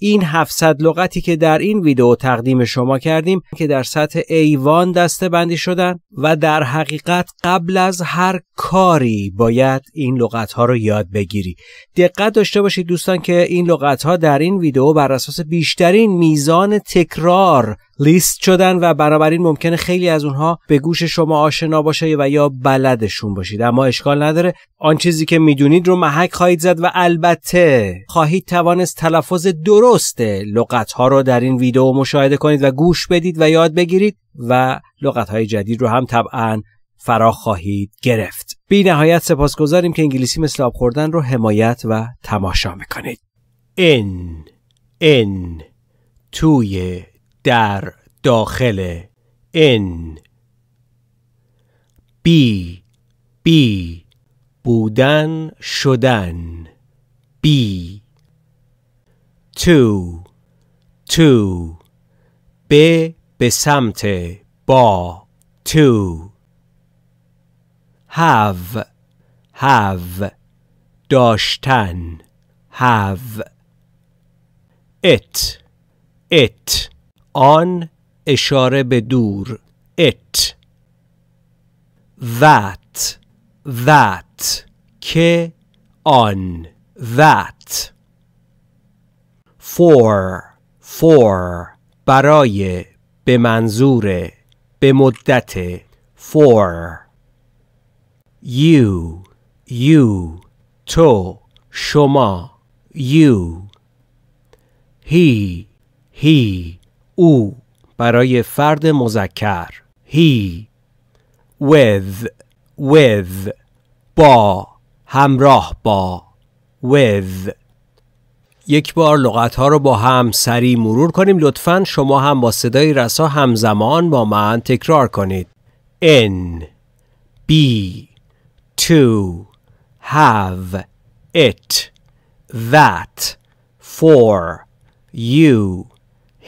این 700 لغتی که در این ویدیو تقدیم شما کردیم که در سطح ایوان دسته بندی شدن و در حقیقت قبل از هر کاری باید این لغت ها رو یاد بگیری دقت داشته باشید دوستان که این لغت ها در این ویدیو بر اساس بیشترین میزان تکرار لیست شدن و بنابراین ممکنه خیلی از اونها به گوش شما آشنا باشه و یا بلدشون باشید اما اشکال نداره آن چیزی که میدونید رو محک خواهید زد و البته خواهید توانست تلفظ درست لغت ها رو در این ویدیو مشاهده کنید و گوش بدید و یاد بگیرید و لغت های جدید رو هم طبعا فرا خواهید گرفت بی نهایت سپاسگزاریم که انگلیسی مثل آب خوردن رو حمایت و تماشا میکنید این این توی در داخل ان بی بی بودن شدن بی تو تو به به سمت با تو have have داشتن have ات آن اشاره به دور it that that که آن that for for برای به منظور به مدت for you you تو شما you he he او برای فرد مذکر هی with with با همراه با with یک بار لغت ها رو با هم سری مرور کنیم لطفا شما هم با صدای رسا همزمان با من تکرار کنید in be to have it that for you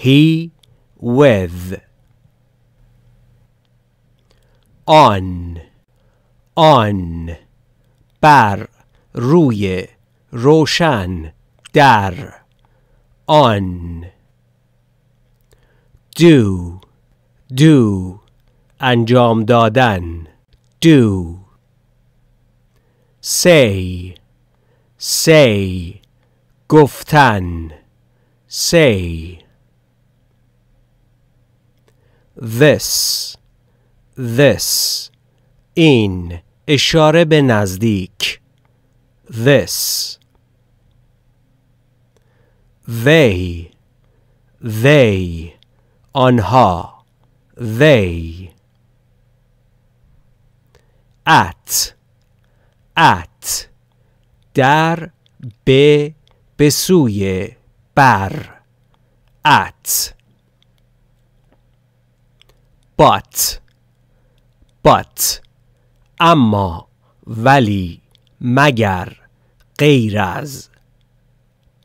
he with on on بر روی روشن در on do do انجام دادن do say say گفتن say this this این اشاره به نزدیک this they they آنها they at at در به به سوی بر at but but اما ولی مگر غیر از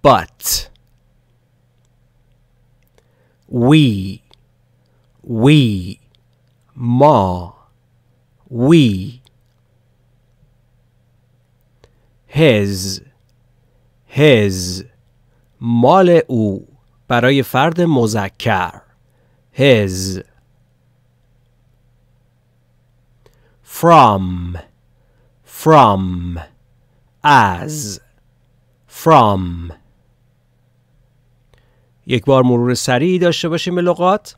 but we ما we his his مال او برای فرد مذکر his from, from, as, from. یک بار مرور سریعی داشته باشیم به لغات.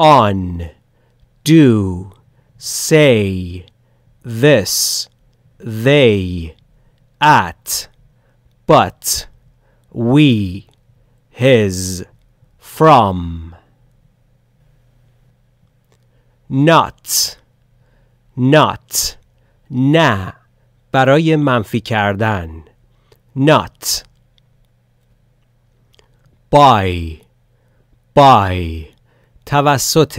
On, do, say, this, they, at, but, we, his, from. Not. not نه برای منفی کردن not by by توسط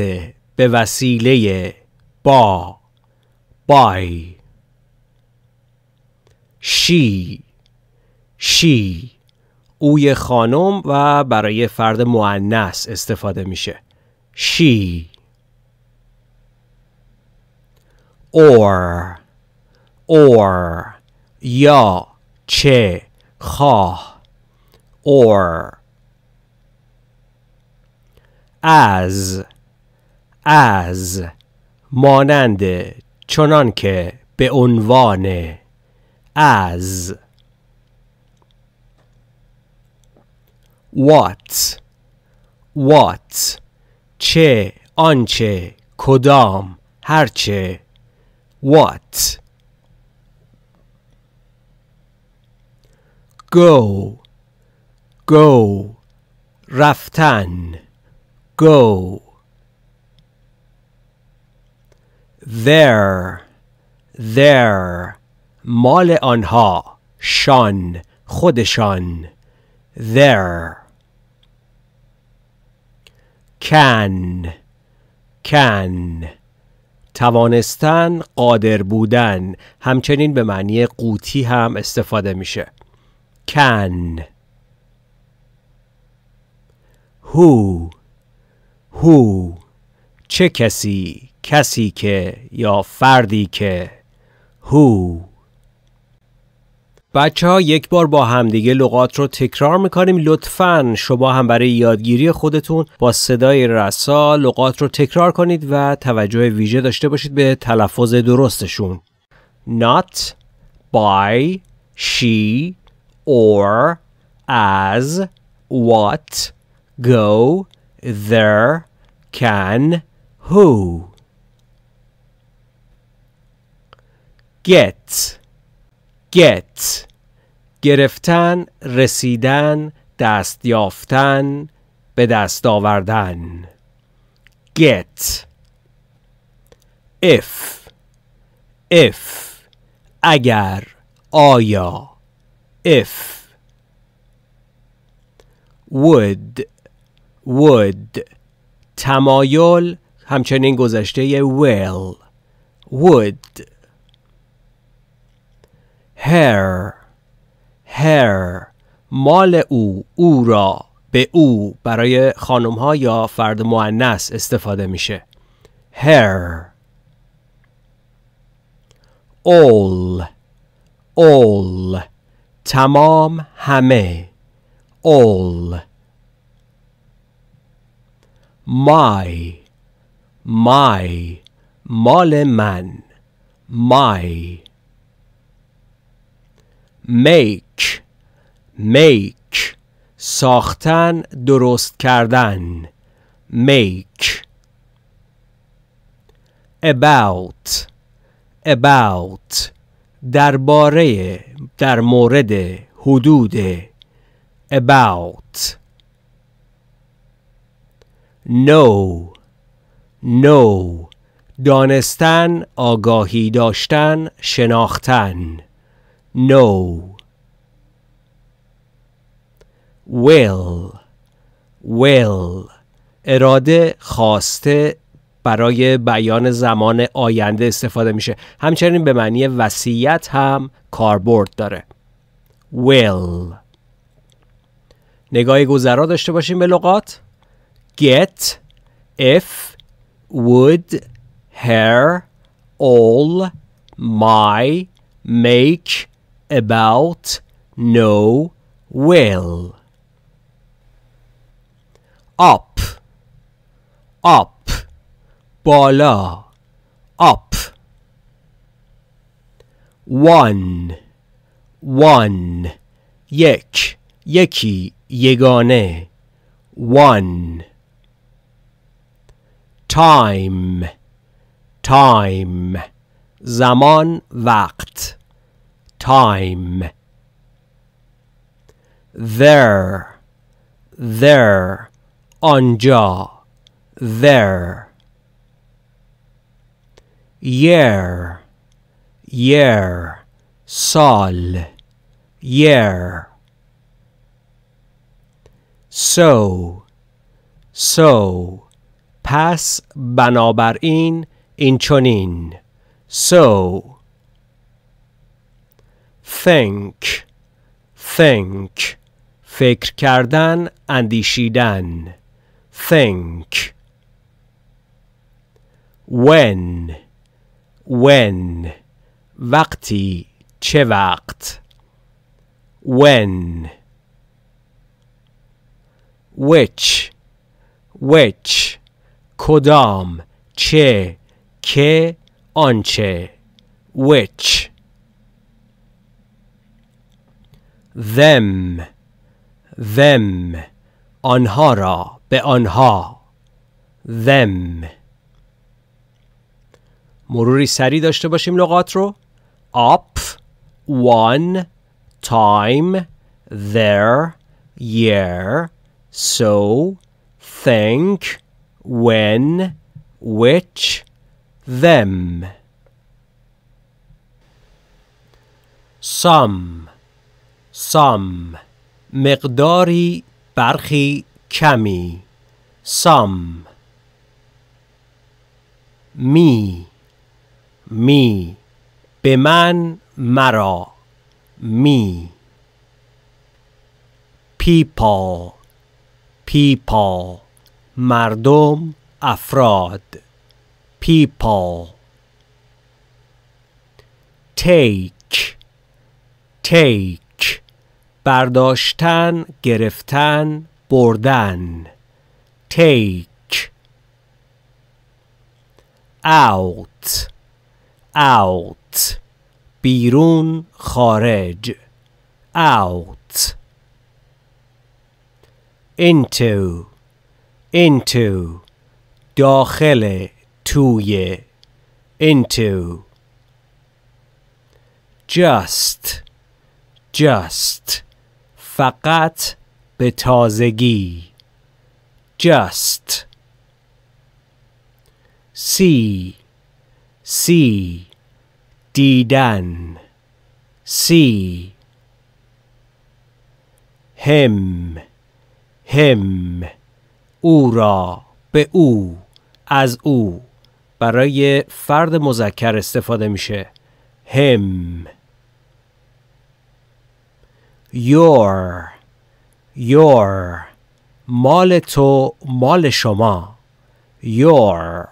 به وسیله با by she she اوی خانم و برای فرد معنس استفاده میشه she or or یا چه خواه or از از مانند چنان که به عنوان از what what چه آنچه کدام هرچه what go go raftan, go there there مال آنها شان خودشان there can can توانستن قادر بودن همچنین به معنی قوتی هم استفاده میشه کن هو هو چه کسی کسی که یا فردی که هو بچه ها یک بار با همدیگه لغات رو تکرار میکنیم لطفا شما هم برای یادگیری خودتون با صدای رسا لغات رو تکرار کنید و توجه ویژه داشته باشید به تلفظ درستشون not by she or as what go there can who get get گرفتن رسیدن دست یافتن به دست آوردن get if if اگر آیا if would would تمایل همچنین گذشته will would her her مال او او را به او برای خانم ها یا فرد معنس استفاده میشه her all all تمام همه all my my مال من my make make ساختن درست کردن make about about درباره در مورد حدود about No نو دانستن آگاهی داشتن شناختن no will will اراده خواسته برای بیان زمان آینده استفاده میشه همچنین به معنی وصیت هم کاربرد داره will نگاه گذرا داشته باشیم به لغات get if would her all my make about no well. Up, up, bala, up. One, one, yek, yeki, yegane, one. Time, time, zaman, vakt time. There, there, jaw, there. Year, year, sol, year. So, so, pass banabarin in chonin, so think think فکر کردن اندیشیدن think when when وقتی چه وقت when which which کدام چه که آنچه which them them anhara be به them مروری سری داشته باشیم لغات رو up one time there, year so think when which them some سام مقداری برخی کمی سام می می به من مرا می پیپا پیپا مردم افراد پیپا تیک تیک برداشتن گرفتن بردن take out out بیرون خارج out into into داخل توی into جست جست فقط به تازگی just see see دیدن C. هم هم او را به او از او برای فرد مذکر استفاده میشه هم your your مال تو مال شما your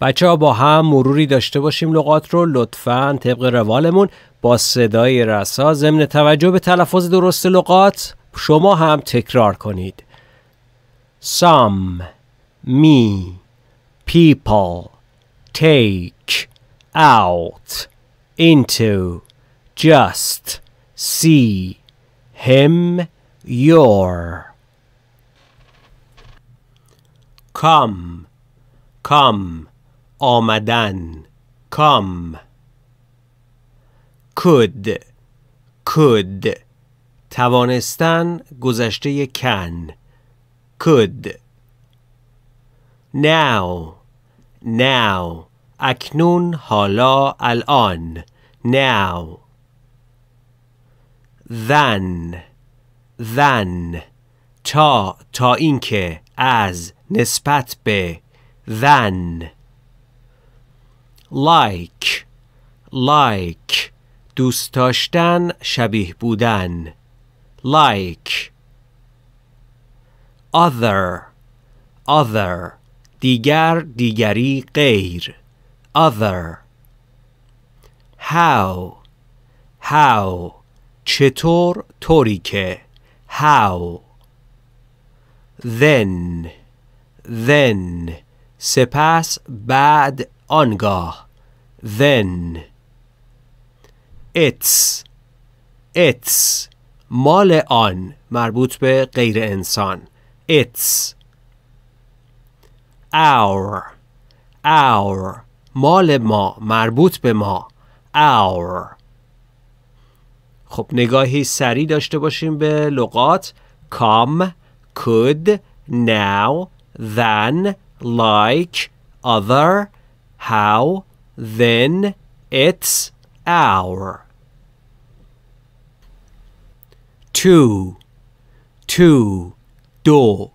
بچه ها با هم مروری داشته باشیم لغات رو لطفا طبق روالمون با صدای رسا ضمن توجه به تلفظ درست لغات شما هم تکرار کنید some me people take out into just see him your come come آمدن come could could توانستن گذشته can could now now اکنون حالا الان now than than تا تا اینکه از نسبت به than like like دوست داشتن شبیه بودن like other other دیگر دیگری غیر other how how چطور طوری که how then then سپس بعد آنگاه then it's it's مال آن مربوط به غیر انسان it's our our مال ما مربوط به ما our خب نگاهی سریع داشته باشیم به لغات come, could, now, than, like, other, how, then, it's, our. two, two, دو,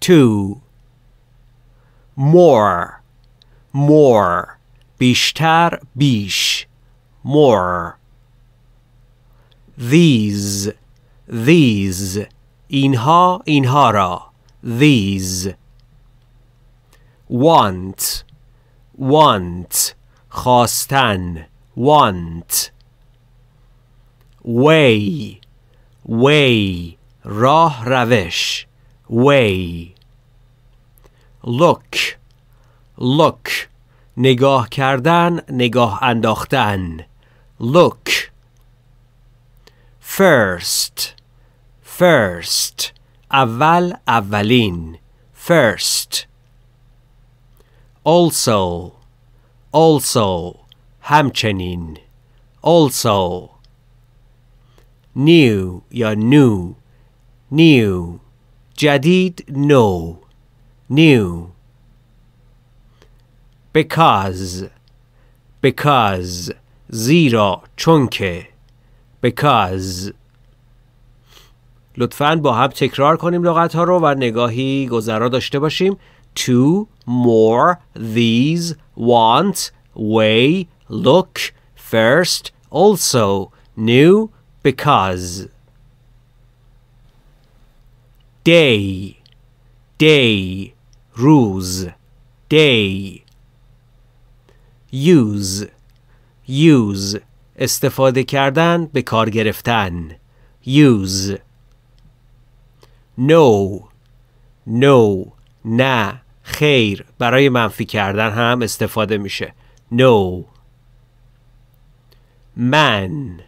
two. more, more, بیشتر, بیش, more. these these اینها اینها را these want want خواستن want way way راه روش way look look نگاه کردن نگاه انداختن look first first aval avalin first also also hamchenin also new ya new new jadid no new because because zero chunke because لطفا با هم تکرار کنیم لغت ها رو و نگاهی گذرا داشته باشیم Two more these want way look first also new because day day روز day use use استفاده کردن به کار گرفتن use no no نه خیر برای منفی کردن هم استفاده میشه no من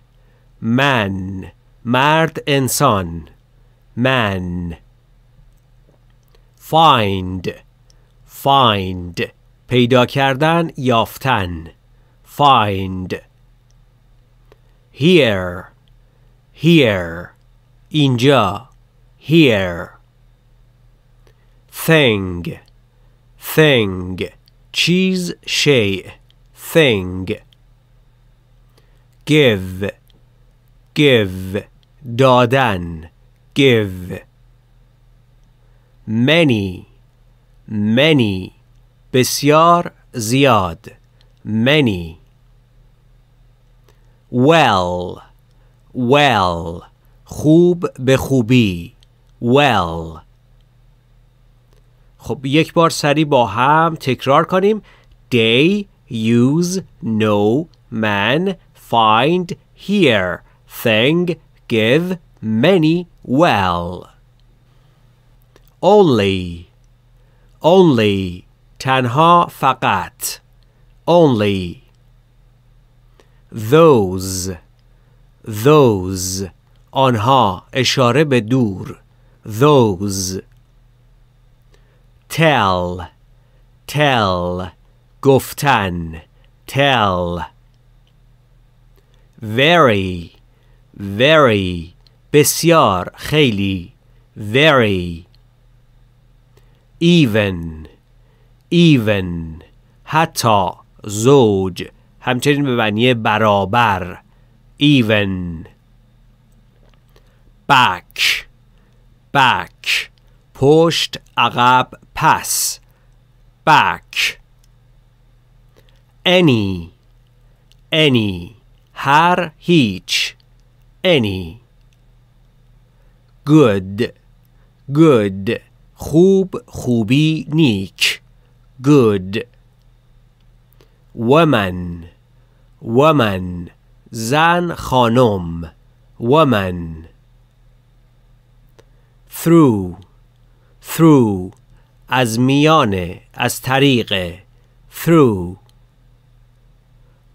من مرد انسان من find find پیدا کردن یافتن find here, here, inja, here. Thing, thing, cheese she, thing. Give, give, dadan, give. Many, many, بسیار زیاد, many well well خوب به خوبی well خب یک بار سری با هم تکرار کنیم they use no man find here thing give many well only only تنها فقط only those those آنها اشاره به دور those tell tell گفتن tell very very بسیار خیلی very even even حتی زوج همچنین به معنی برابر even back back پشت عقب پس back any any هر هیچ any good good خوب خوبی نیک good woman ومن زن خانم ومن through through از میان از طریق through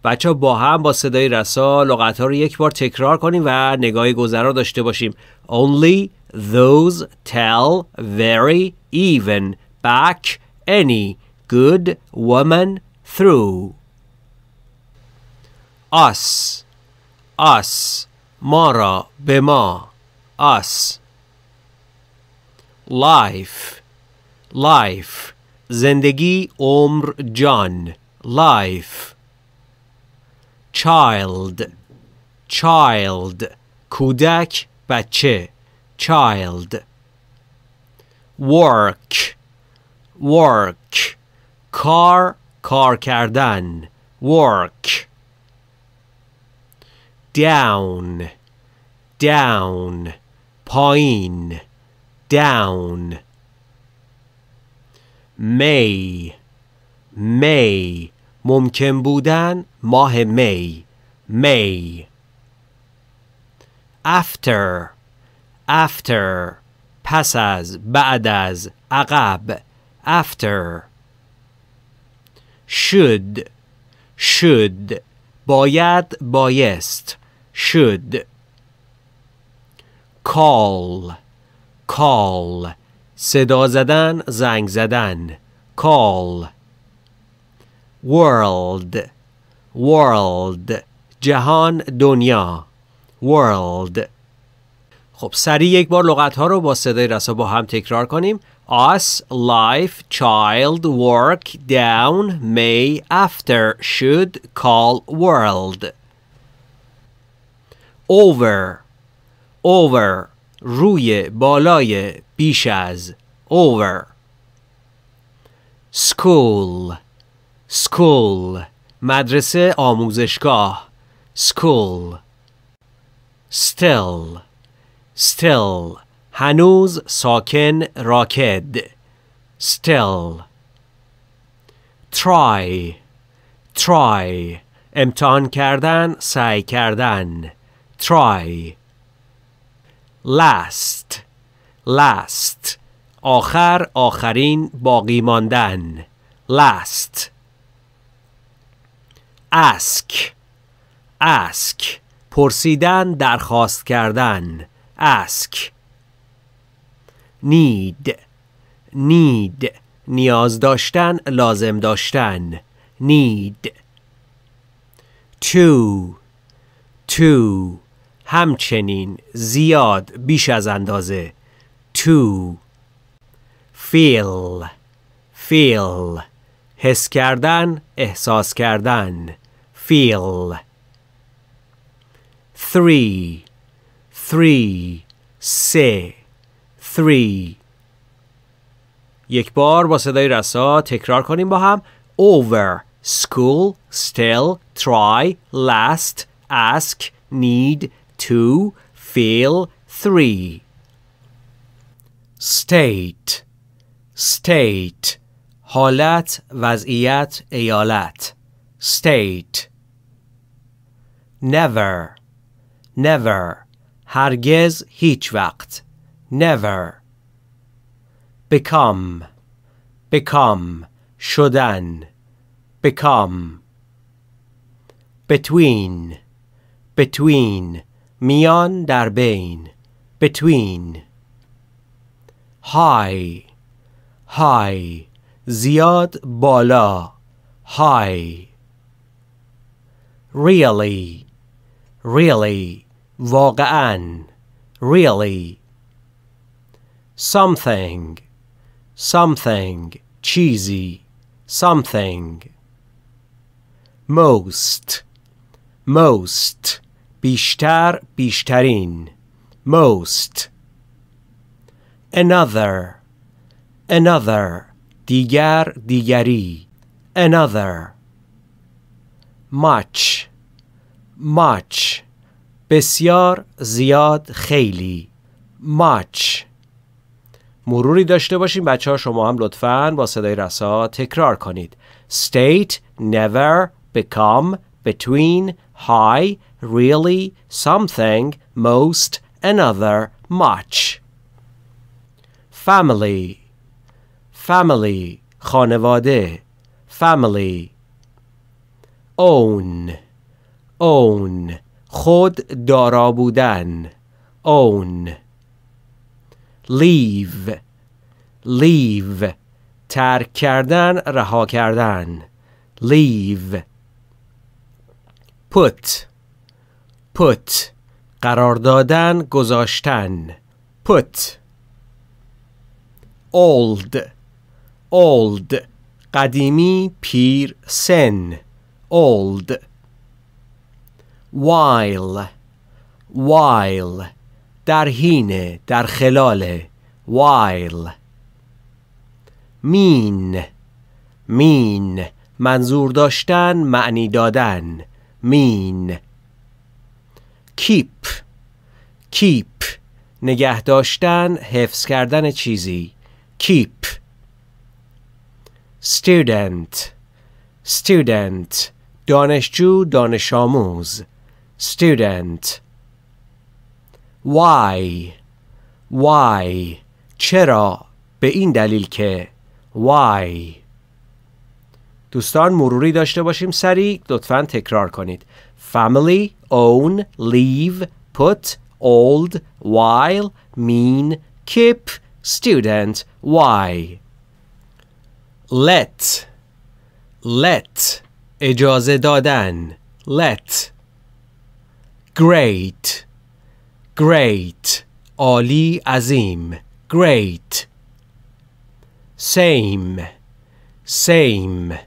بچه با هم با صدای رسا لغت ها رو یک بار تکرار کنیم و نگاه گذرا داشته باشیم only those tell very even back any good woman through us us mara bema us life life zendegi omr jan life child child kudak bache child work work kar kar kardan, work down, down, پایین, down. May, May, ممکن بودن ماه می, May. After, after, پس از, بعد از, عقب, after. Should, should, باید بایست should call call صدا زدن زنگ زدن call world world جهان دنیا world خب سری یک بار لغت ها رو با صدای رسا با هم تکرار کنیم Us, life, child, work, down, may, after, should, call, world. Over. Over. روی بالای پیش از over school school مدرسه آموزشگاه school still still هنوز ساکن راکد still try try امتحان کردن سعی کردن try last last آخر آخرین باقی ماندن last ask ask پرسیدن درخواست کردن ask need need نیاز داشتن لازم داشتن need تو تو، همچنین زیاد بیش از اندازه تو feel feel حس کردن احساس کردن feel three three سه three یک بار با صدای رسا تکرار کنیم با هم over school still try last ask need to feel three state state حالت وضعیت ایالت state never never هرگز هیچ وقت never become become شدن become between between میان در بین between high high زیاد بالا high really really واقعا really something, something, cheesy, something. Most, most, بیشتر, بیشترین, most. Another, another, دیگر, دیگری, another. Much, much, بسیار, زیاد, خیلی, much. مروری داشته باشیم بچه ها شما هم لطفا با صدای رسا تکرار کنید state never become between high really something most another much family family خانواده family own own خود دارا بودن own leave leave ترک کردن رها کردن leave put put قرار دادن گذاشتن put old old قدیمی پیر سن old while while در حین در خلال while مین مین منظور داشتن معنی دادن مین کیپ کیپ نگه داشتن حفظ کردن چیزی کیپ student student دانشجو دانش آموز student why why چرا به این دلیل که why دوستان مروری داشته باشیم سریع لطفا تکرار کنید family own leave put old while mean keep student why let let اجازه دادن let great great, Ali Azim, great. Same, same,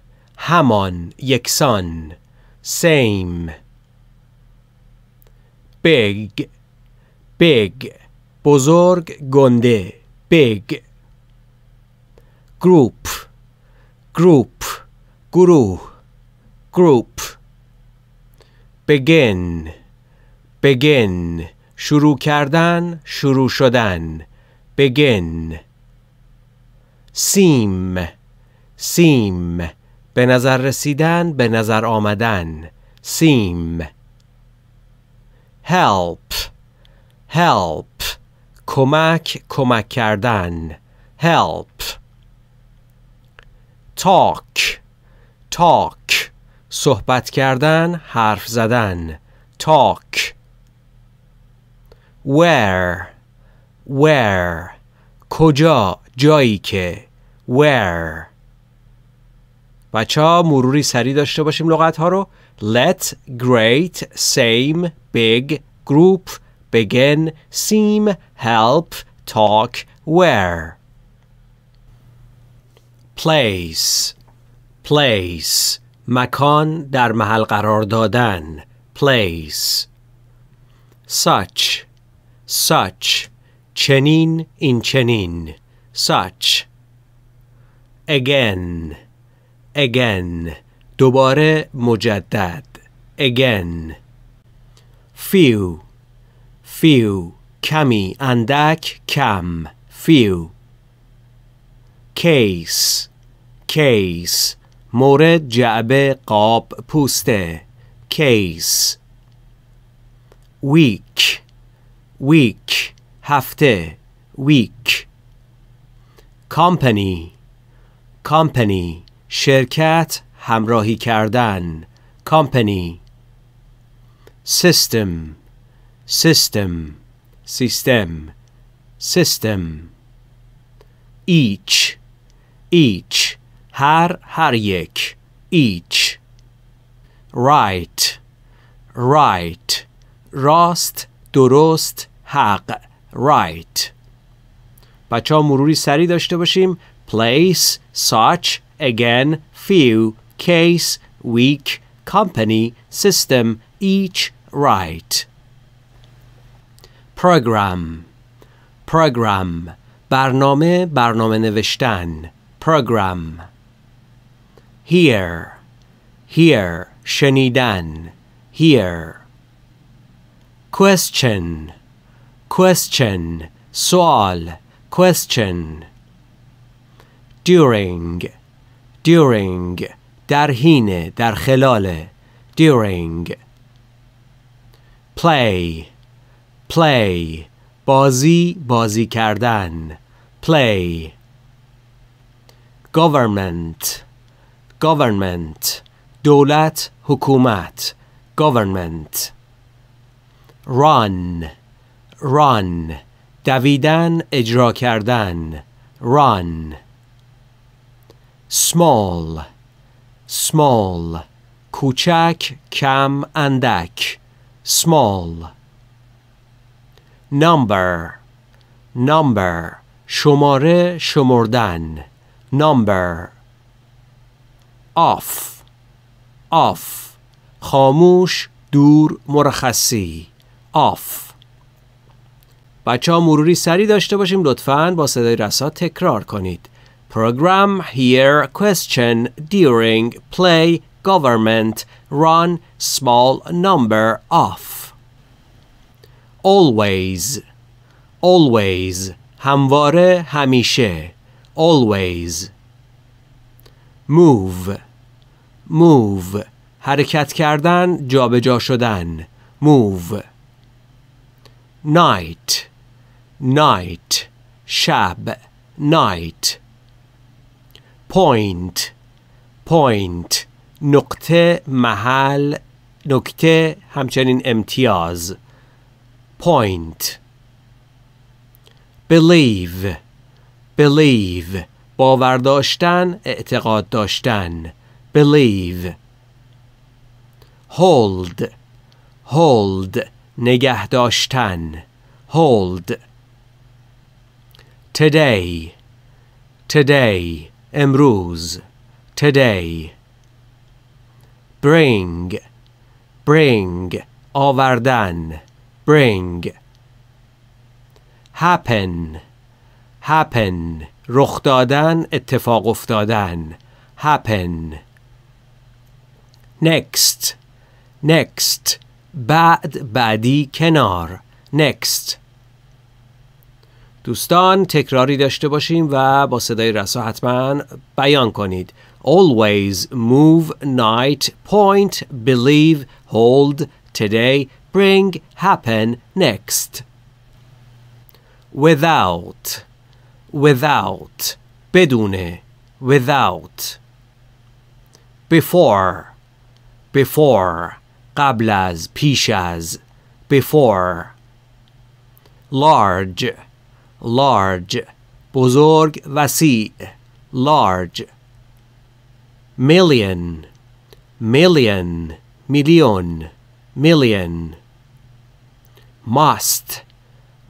Haman, Yeksan, same. Big, big, Pozorg gonde. big. Group, group, Guru, group. Begin, begin. شروع کردن شروع شدن بگن سیم سیم به نظر رسیدن به نظر آمدن سیم help help کمک کمک کردن help تاک تاک صحبت کردن حرف زدن تاک where where کجا جایی که where بچه ها مروری سری داشته باشیم لغت ها رو let great same big group begin seem help talk where place place مکان در محل قرار دادن place such such chenin in chenin, such again again دوباره مجدد again few few کمی اندک کم few case case مورد جعبه قاب پوسته case weak week هفته week company company شرکت همراهی کردن company system system system system each each هر هر یک each right right راست درست حق right بچه ها مروری سری داشته باشیم place such again few case weak company system each right program program برنامه برنامه نوشتن program Here, here شنیدن Here. question question سؤال question during during Darhine. حین during play play Bazi. Bazi kardan. play government government دولت Hukumat. government run run دویدن اجرا کردن run small small کوچک کم اندک small number number شماره شمردن number off off خاموش دور مرخصی off بچه ها مروری سری داشته باشیم لطفا با صدای رسا تکرار کنید Program here question during play government run small number of always always همواره همیشه always move move حرکت کردن جابجا شدن move night night شب night point point نقطه محل نقطه همچنین امتیاز point believe believe باور داشتن اعتقاد داشتن believe hold hold نگه داشتن hold today today امروز today bring bring آوردن bring happen happen رخ دادن اتفاق افتادن happen next next بعد بعدی کنار next دوستان تکراری داشته باشیم و با صدای رسا حتما بیان کنید always move night point believe hold today bring happen next without without بدون without before before قبل از پیش از before large large بزرگ وسیع large million million million million must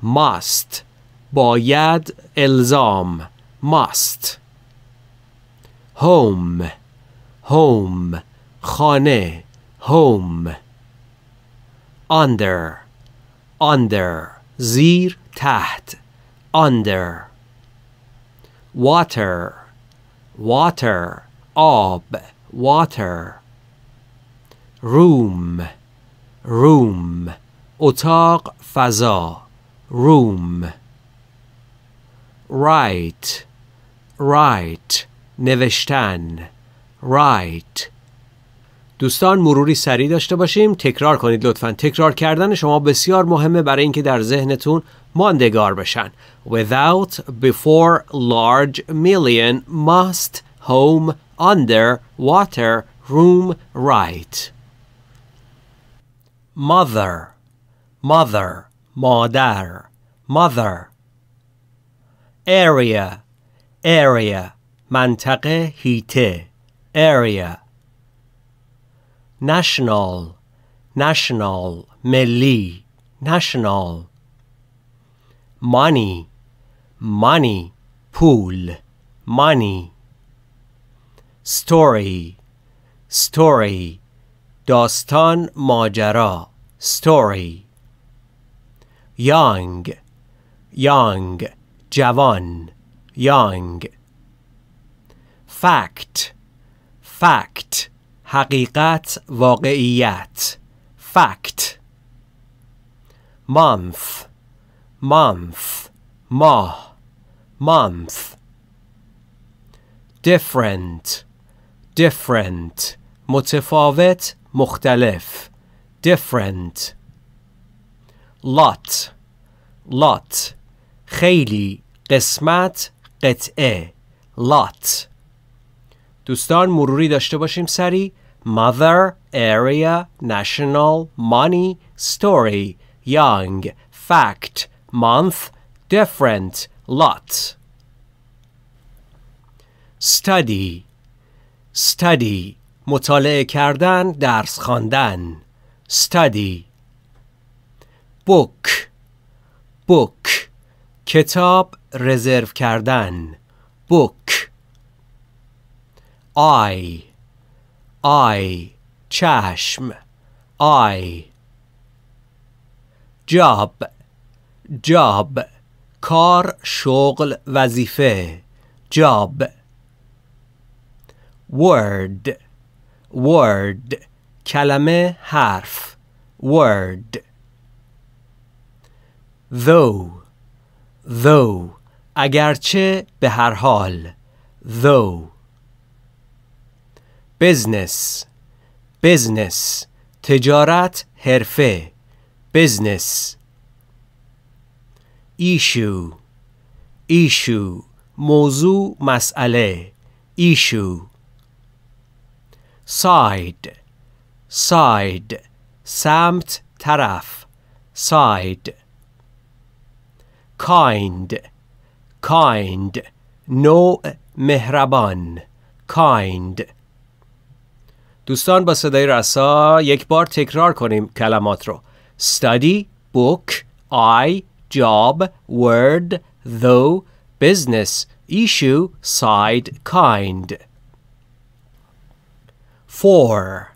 must باید الزام must home home خانه home under under زیر تحت under water water آب water room room اتاق فضا room right right نوشتن right دوستان مروری سریع داشته باشیم تکرار کنید لطفا تکرار کردن شما بسیار مهمه برای اینکه در ذهنتون Monday Garbashan without before large million must home under water room right. Mother, mother, mother mother. Area, area, منطقه هیته, area. National, national, ملی, national. money money pool money story story داستان ماجرا story young young جوان young fact fact حقیقت واقعیت fact month month mah month different different متفاوت مختلف different lot lot خیلی قسمت قطعه lot دوستان مروری داشته باشیم سری mother area national money story young fact month, different, lot. study study مطالعه کردن درس خواندن study book book کتاب رزرو کردن book I I چشم I job جاب کار شغل وظیفه جاب word word کلمه حرف word though though اگرچه به هر حال though business business تجارت حرفه business ایشو ایشو موضوع مسئله ایشو ساید ساید سمت طرف ساید کایند کایند نوع مهربان کایند دوستان با صدای رسا یک بار تکرار کنیم کلمات رو study book I job, word, though, business, issue, side, kind. 4.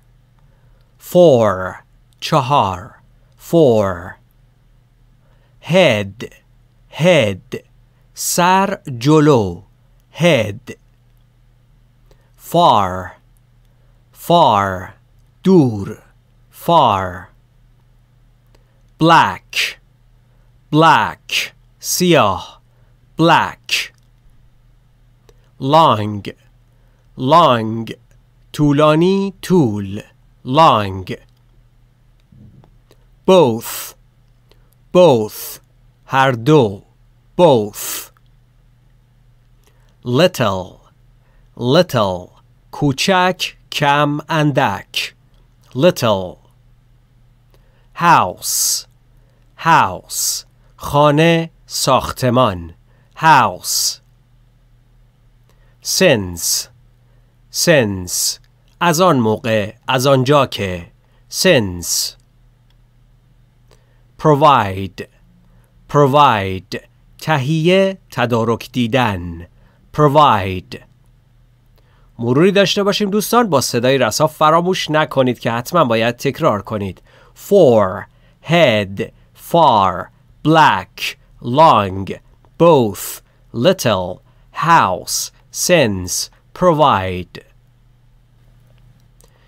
4. Chahar. 4. Head. Head. Sar jolo. Head. Far. Far. Dur. Far. Black black, siyah, black. Long, long, tulani tul, long. Both, both, hardo, both. Little, little, kuchak, kam andak, Little. House, house. خانه ساختمان هاوس سنس سنس از آن موقع از آنجا که سنس provide provide تهیه تدارک دیدن provide مروری داشته باشیم دوستان با صدای رسا فراموش نکنید که حتما باید تکرار کنید for head فار، black, long, both, little, house, since, provide.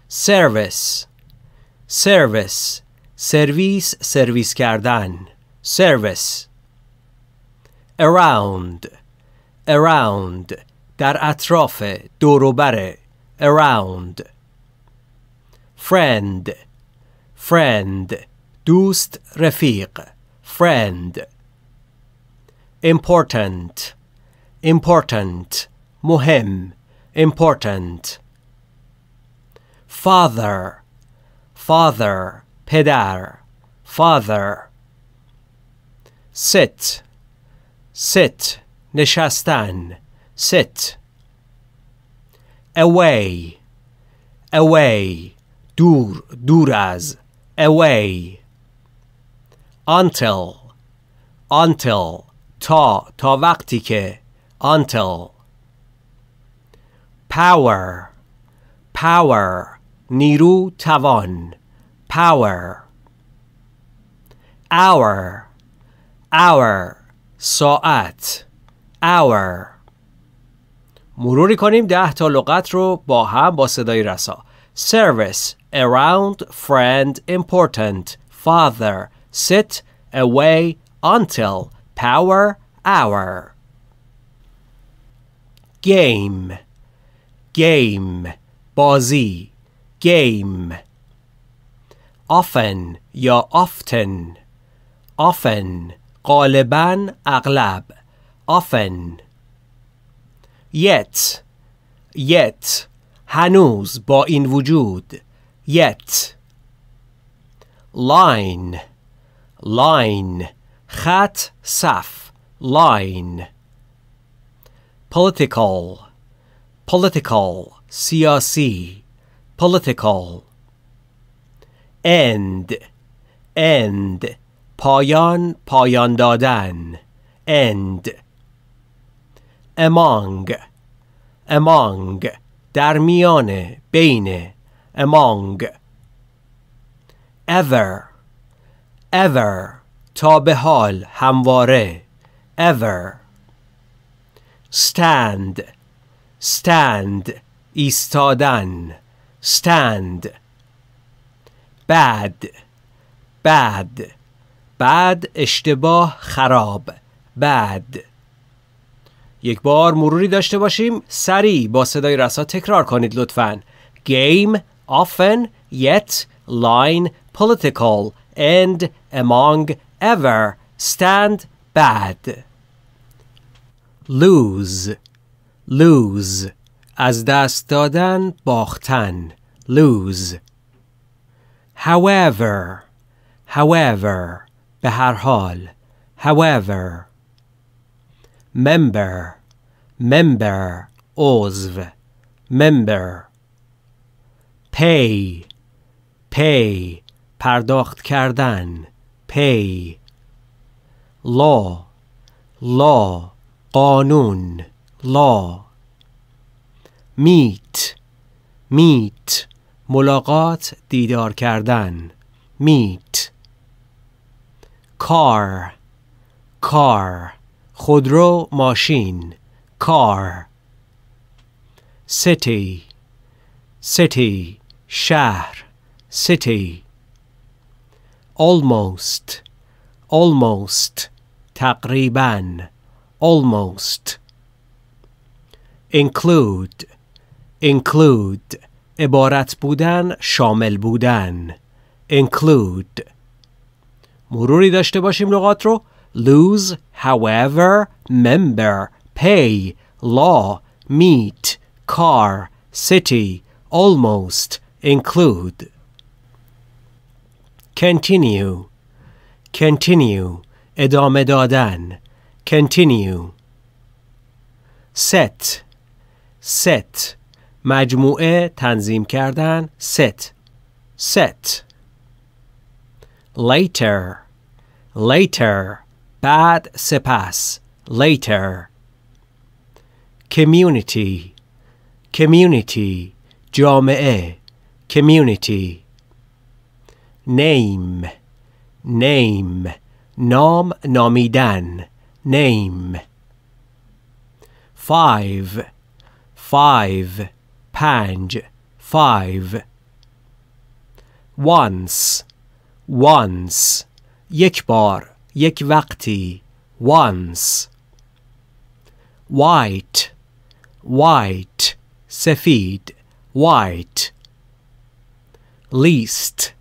Service Service service service cardan Service Around Around dar atrofe دوروبر Around Friend Friend dust refiq friend important important muhim, important father father pedar, father sit sit نشستن sit away away dur, duraz, away until until ta تا وقتی until power power niru tawon, power hour hour ساعت hour مروری کنیم ده تا لغت رو با هم با صدای رسا service around friend important father sit away until power hour. Game, game, بازی, game. Often یا often, often, غالبا اغلب, often. Yet, yet, hānuz ba in وجود, yet. Line line. Khat saf, line. Political, political, crc, political. End, end, payan پایان end among among Darmione. Bene. among ever ever تا به حال همواره ever stand stand ایستادن stand bad bad بعد اشتباه خراب bad یک بار مروری داشته باشیم سریع با صدای رسا تکرار کنید لطفا game often yet line political and among ever stand bad. lose lose as دست دادن باختن lose however however به however member member ozv, member pay pay پرداخت کردن پی لا لا قانون لا میت میت ملاقات دیدار کردن میت کار کار خودرو ماشین کار سیتی سیتی شهر سیتی almost almost تقریبا almost include include عبارت بودن شامل بودن include مروری داشته باشیم لغات رو lose however member pay law meet car city almost include continue continue ادامه دادن continue set set مجموعه تنظیم کردن set set later later بعد سپس later community community جامعه community name name نام نامیدن name five five پنج five once once یک بار یک وقتی once white white سفید white least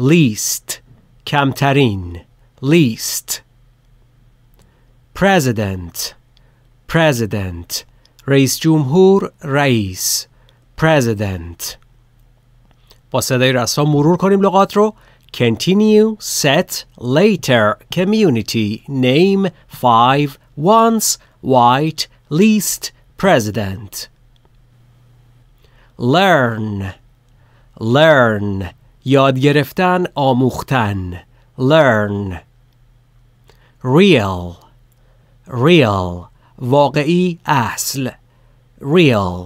least کمترین least president president رئیس جمهور رئیس president با صدای رسا مرور کنیم لغات رو continue set later community name five once white least president learn learn یاد گرفتن آموختن learn real real واقعی اصل real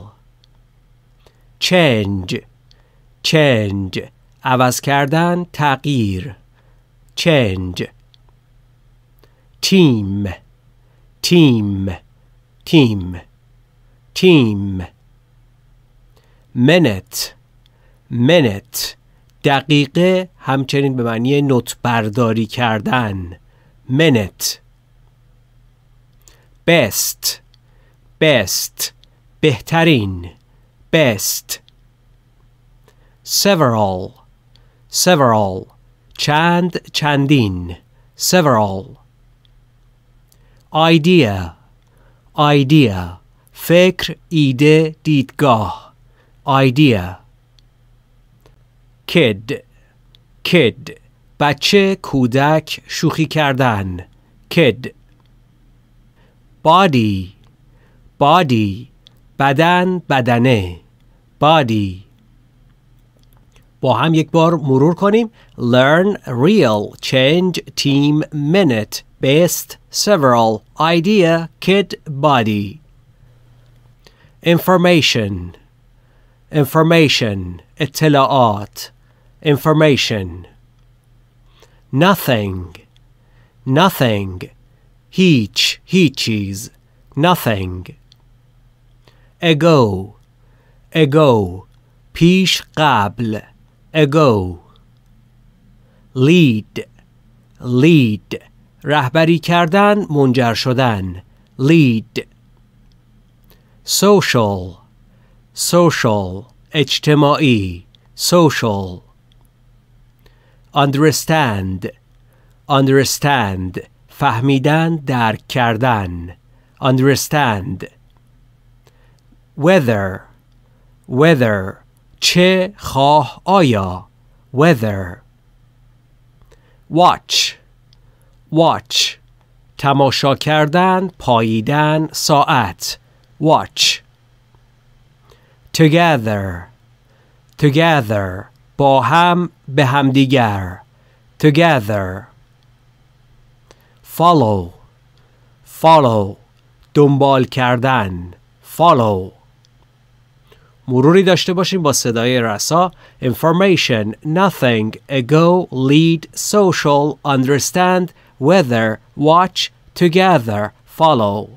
change change عوض کردن تغییر change team, team, team, team. minute minute دقیقه همچنین به معنی نوت برداری کردن منت بست بست بهترین بست several several چند چندین several idea idea فکر ایده دیدگاه idea کد کد بچه کودک شوخی کردن کد بادی بادی بدن بدنه بادی با هم یک بار مرور کنیم learn real change team minute best several idea kid body information information اطلاعات information. Nothing, nothing, heech, heeches, nothing. Ago, ago, پیش قبل, ago. lead lead رهبری کردن منجر شدن lead social social اجتماعی social understand understand فهمیدن درک کردن understand whether whether چه خواه آیا whether watch watch تماشا کردن پاییدن ساعت watch together together با هم به همدیگر together follow follow دنبال کردن follow مروری داشته باشیم با صدای رسا information nothing ago lead social understand weather watch together follow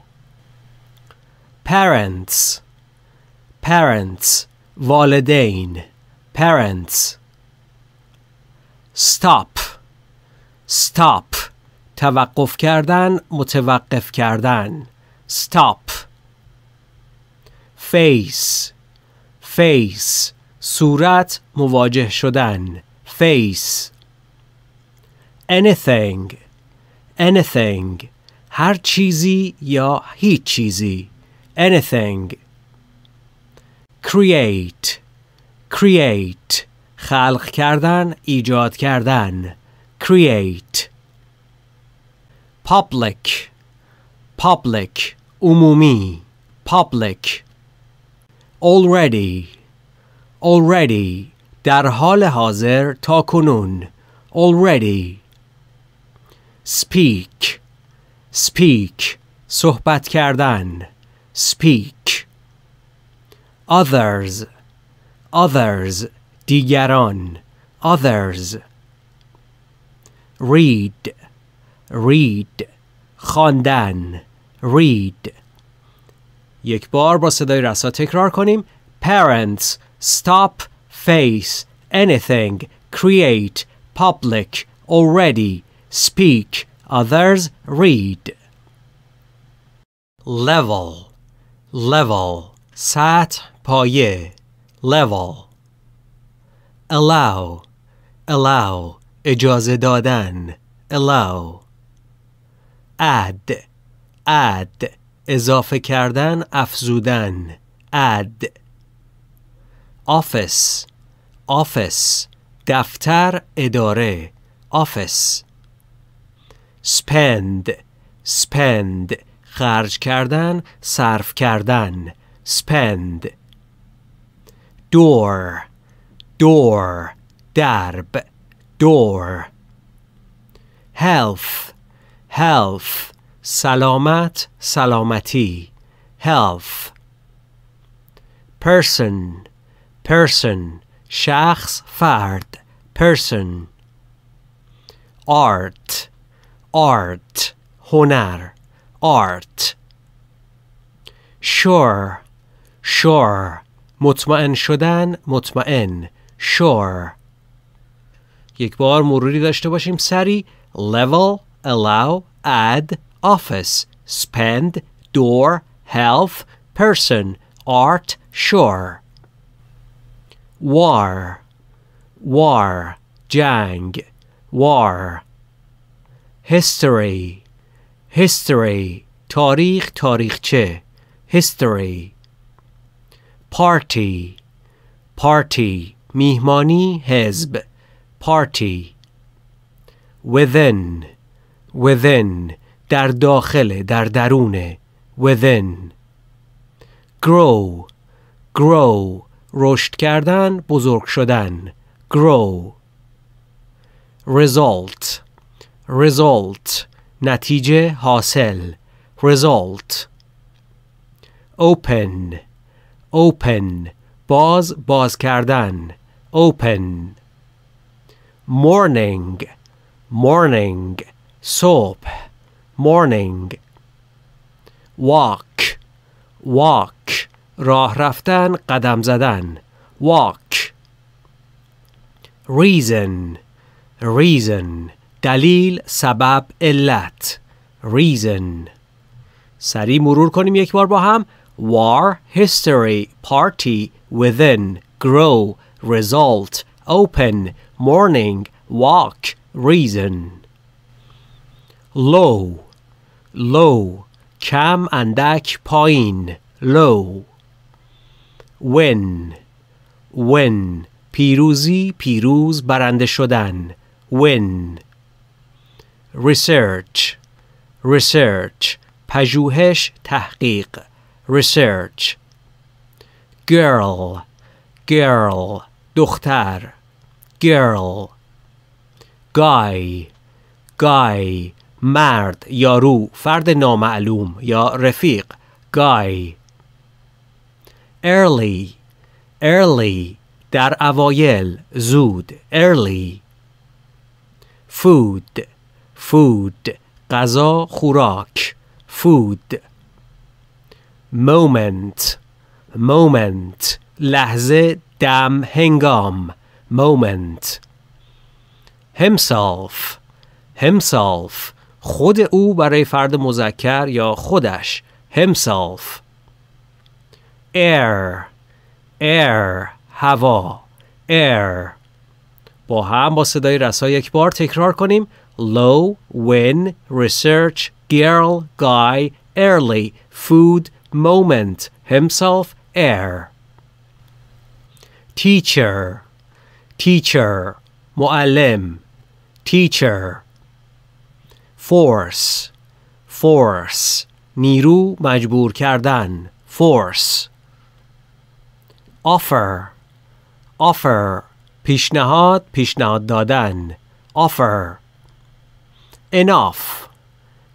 parents parents والدین parents stop stop توقف کردن متوقف کردن stop face face صورت مواجه شدن face anything anything هر چیزی یا هیچ چیزی anything create create خلق کردن ایجاد کردن create public public عمومی public already already در حال حاضر تا کنون already speak speak صحبت کردن speak others others دیگران others read read خواندن read یک بار با صدای رسا تکرار کنیم parents stop face anything create public already speak others read level level sat, پایه level allow allow اجازه دادن allow add add اضافه کردن افزودن add office office دفتر اداره office spend spend خرج کردن صرف کردن spend door door darb, door health health salamat, سلامتی health person person شخص fard, person art art honar, art sure sure مطمئن شدن مطمئن sure یک بار مروری داشته باشیم سری level allow add office spend door health person art sure war war جنگ war history history تاریخ تاریخچه history Party پارتی میهمانی حزب پارتی within within در داخل در درون within grow grow رشد کردن بزرگ شدن grow result result نتیجه حاصل result open open باز باز کردن open morning morning صبح morning walk walk راه رفتن قدم زدن walk reason reason دلیل سبب علت reason سریع مرور کنیم یک بار با هم war, history, party, within, grow, result, open, morning, walk, reason. Low, low, kam andak پایین low win win piruzi piruz Barandeshodan شدن win research research پژوهش تحقیق research girl girl دختر girl guy guy مرد یارو فرد نامعلوم یا رفیق guy early early در اوایل زود early food food غذا خوراک food moment moment لحظه دم هنگام moment himself himself خود او برای فرد مذکر یا خودش himself air air هوا air با هم با صدای رسا یک بار تکرار کنیم low, win, research, girl, guy, early, food, moment, himself, air. Teacher, teacher, mu'alim, teacher. Force, force, نیرو مجبور کردن, force. Offer, offer, پیشنهاد, پیشنهاد دادن, offer. Enough,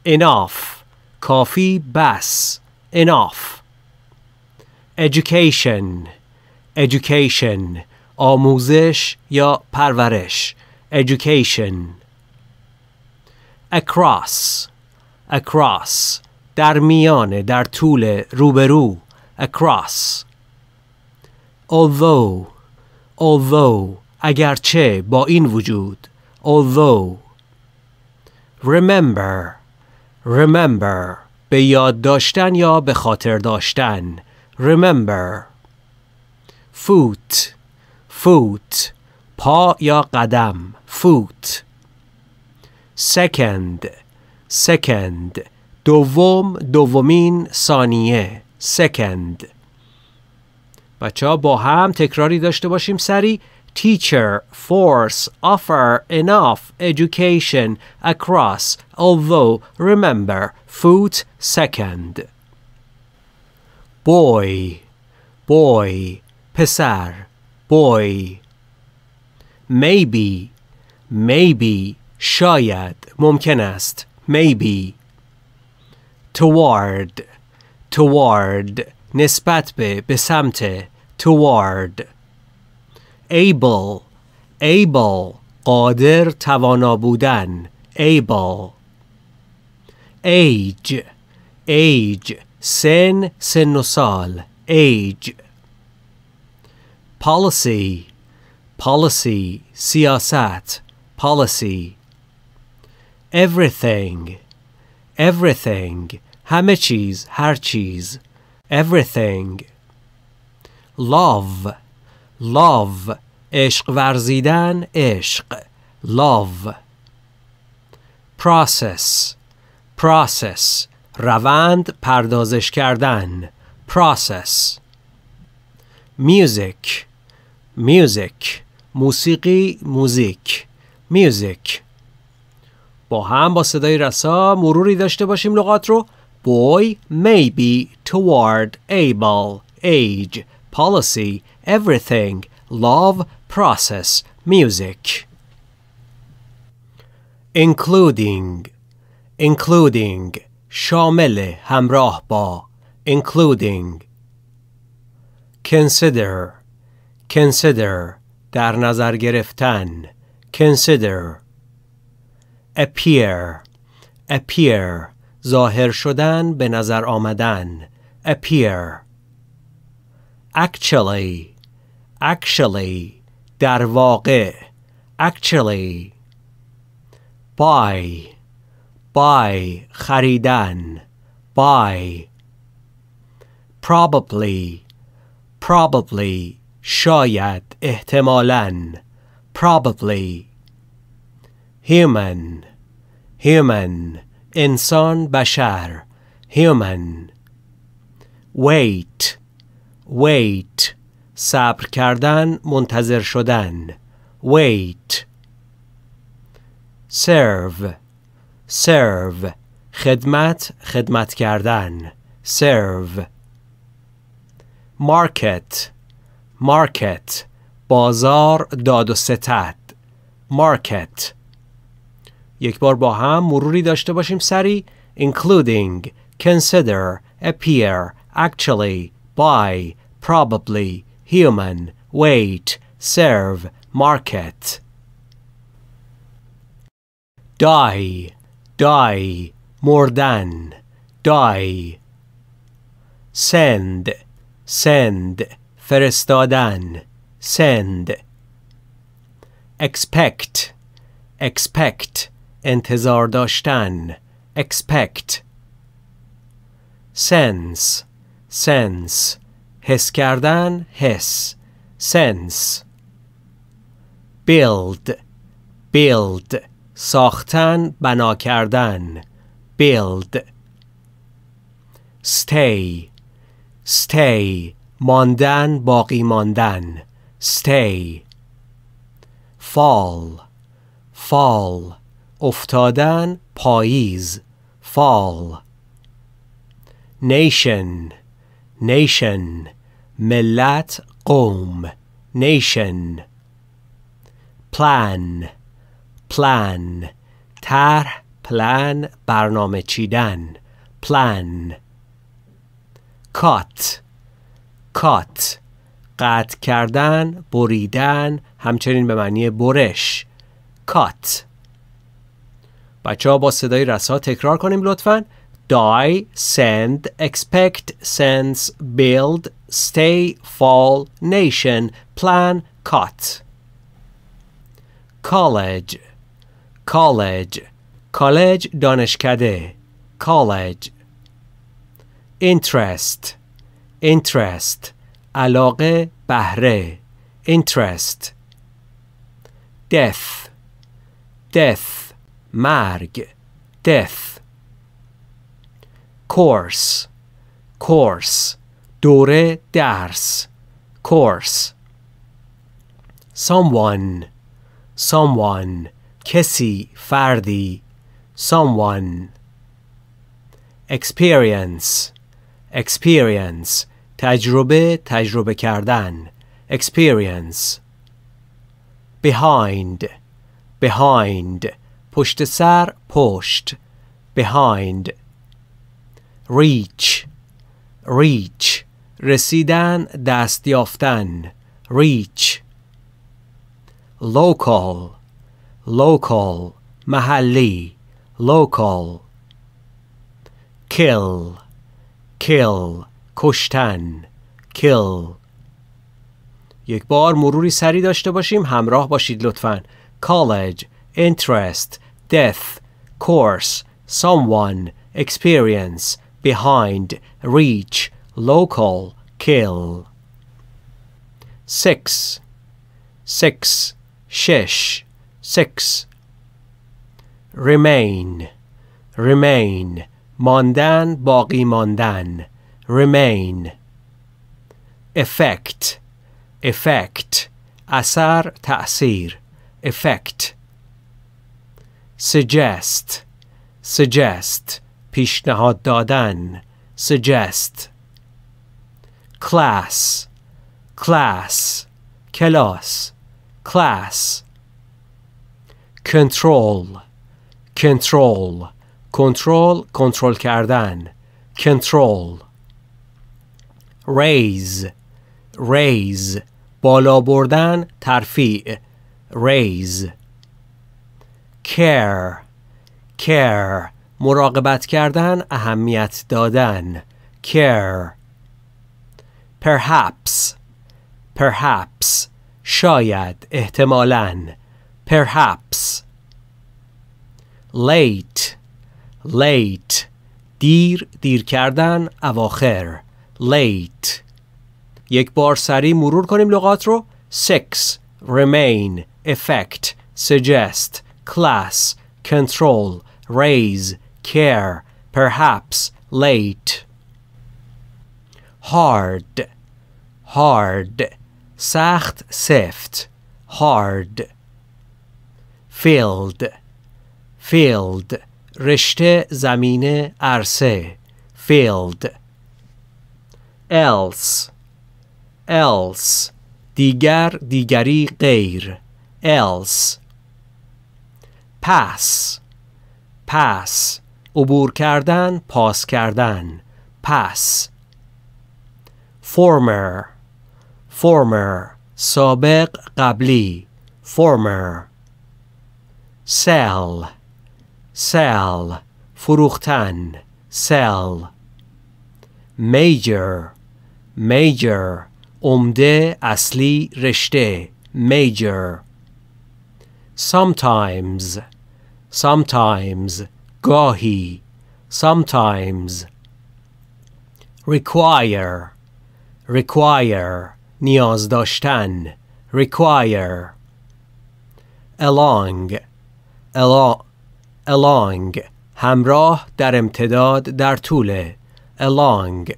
enough, coffee, bass enough. Education Education آموزش یا پرورش Education Across Across در میانه در طول روبرو Across Although Although اگرچه با این وجود Although Remember Remember به یاد داشتن یا به خاطر داشتن remember foot foot پا یا قدم foot second second دوم دومین ثانیه second بچه ها با هم تکراری داشته باشیم سری teacher force offer enough education across, although remember food second. Boy, boy, pesar, boy. Maybe, maybe, shayad, ممکن maybe. Toward, toward, نسبت به, toward. able able قادر توانا بودن able age age سن سن و سال age policy policy سیاست policy everything everything همه چیز هر چیز everything love love عشق ورزیدن عشق love process process روند پردازش کردن process music music موسیقی موزیک music با هم با صدای رسا مروری داشته باشیم لغات رو boy maybe toward able age policy, everything, love, process, music. Including Including شامل همراه با Including Consider Consider در نظر گرفتن Consider Appear Appear ظاهر شدن به نظر آمدن Appear actually actually در واقع actually buy buy خریدن buy probably probably شاید احتمالاً probably human human انسان بشر human wait wait صبر کردن منتظر شدن wait serve serve خدمت خدمت کردن serve market market بازار داد و ستد market یک بار با هم مروری داشته باشیم سری including consider appear actually buy probably, human, wait, serve, market. Die, die, more than, die. Send, send, ferestadan send. Expect, expect, انتظار داشتن, expect. Sense, sense, حس کردن حس سنس بیلد، بیلد، ساختن بنا کردن بیلد، ستی، ستی، ماندن باقی ماندن ستی، فال، فال، افتادن پاییز فال، نیشن، nation ملت قوم nation plan plan طرح plan، برنامه چیدن plan کات cut قطع کردن بریدن همچنین به معنی برش کات بچه ها با صدای رسا تکرار کنیم لطفاً die, send, expect, sense, build, stay, fall, nation, plan, cut. College college college donishkade, college interest interest علاقه bahre, interest death death marg, death course course دوره درس course someone someone کسی فردی someone experience experience تجربه تجربه kardan experience behind behind پشت سر پشت behind reach reach رسیدن دست یافتن reach local local محلی local kill kill کشتن kill یک بار مروری سری داشته باشیم همراه باشید لطفا college interest death course someone experience behind, reach, local, kill. 6. 6. Shish. 6. Remain. Remain. ماندن باقی ماندن remain effect effect اثر تأثیر effect suggest suggest پیشنهاد دادن suggest class class کلاس class control control کنترل کنترل کردن control raise raise بالا بردن ترفیع raise care care مراقبت کردن اهمیت دادن care perhaps perhaps شاید احتمالاً perhaps late late دیر دیر کردن اواخر late یک بار سریع مرور کنیم لغات رو six remain effect suggest class control raise care, perhaps late. Hard, hard, sacht sift, hard. Field, field, رشته zamine arse, field else else digar digari der, else pass pass عبور کردن پاس کردن پس former former سابق قبلی former sell sell فروختن sell major major عمده اصلی رشته major sometimes sometimes گاهی sometimes require require نیاز داشتن require along along along همراه در امتداد در طول along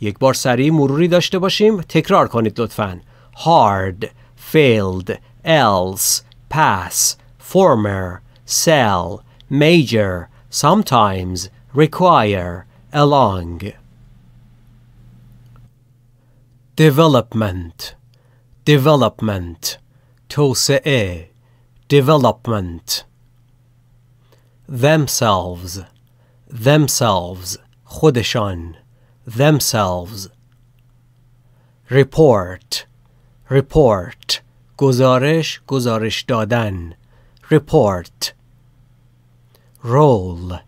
یک بار سریع مروری داشته باشیم تکرار کنید لطفا hard failed else pass former sell major, sometimes, require, along. Development, development, توسعه, development. Themselves, themselves, خودشان, themselves. Report, report, گزارش, گزارش دادن, report. رول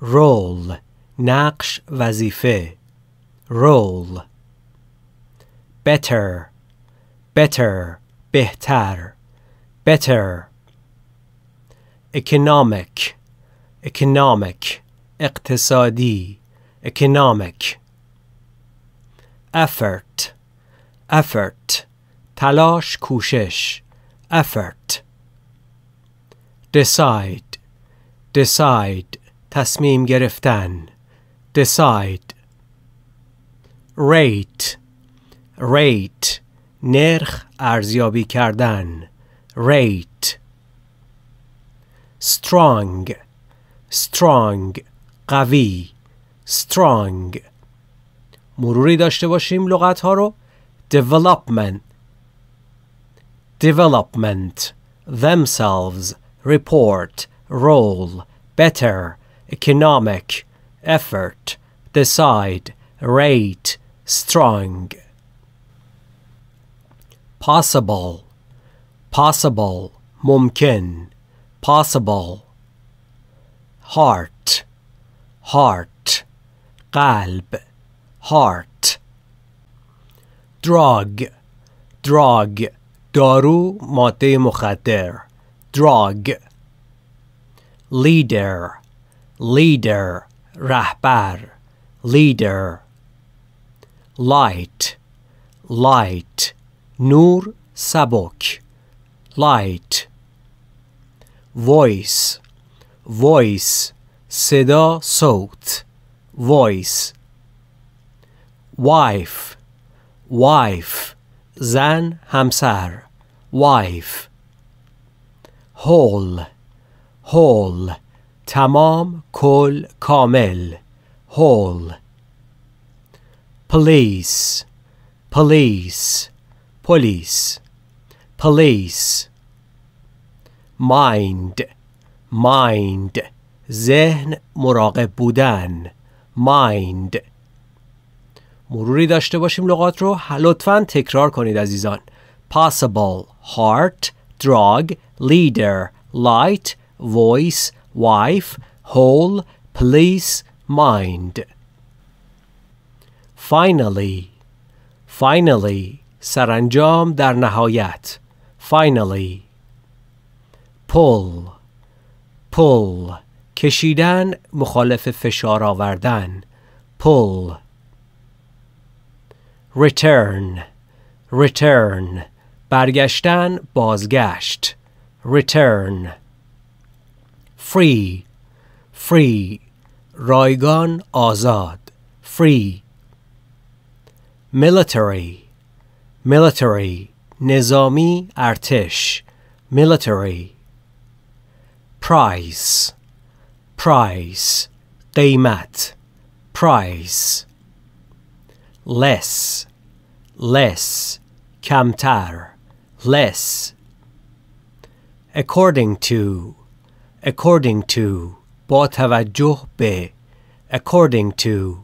رول نقش وظیفه رول better better بهتر better economic economic اقتصادی economic effort effort تلاش کوشش effort decide decide تصمیم گرفتن decide rate rate نرخ ارزیابی کردن rate strong strong قوی strong مروری داشته باشیم لغت ها رو development development themselves report role, better, economic, effort, decide, rate, strong. Possible, possible, mumkin, possible. Heart, heart, قلب, heart. Drug, drug, دارو ماده مخدر. Drug leader, leader, rahbar, leader. Light, light, nur sabok, light. Voice, voice, صدا صوت voice wife wife zan hamsar, wife Hall. whole تمام کل کامل whole police police police police mind mind ذهن مراقب بودن mind مروری داشته باشیم لغات رو لطفا تکرار کنید عزیزان possible heart drug leader light voice, wife, whole, police, mind. Finally, finally, سرانجام در نهایت finally pull pull کشیدن مخالف فشار آوردن pull return return برگشتن بازگشت return free free رایگان azad. free military military نظامی artesh. military price price قیمت price less less kamtar, less according to according to با توجه according to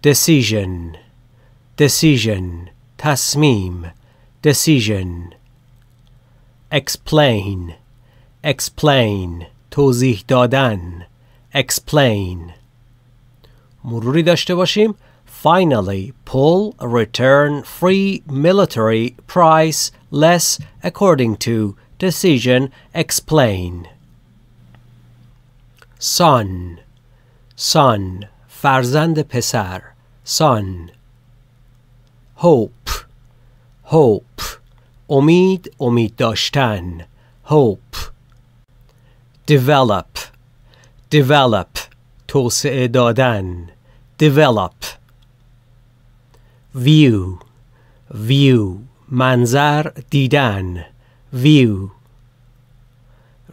decision decision تصمیم decision explain explain توضیح دادن explain مروری داشته باشیم finally pull return free military price less according to decision explain son son فرزند پسر son hope hope امید امید داشتن hope develop develop توسعه دادن develop view view منظر دیدن view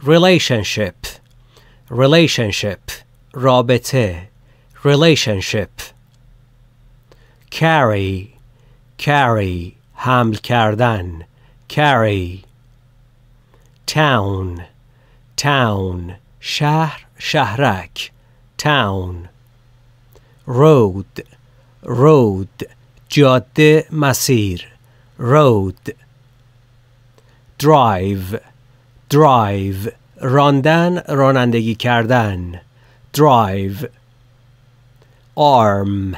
relationship relationship رابطه relationship carry carry حمل کردن carry town town شهر شهرک town road road جاده مسیر road drive drive راندن رانندگی کردن درایو آرم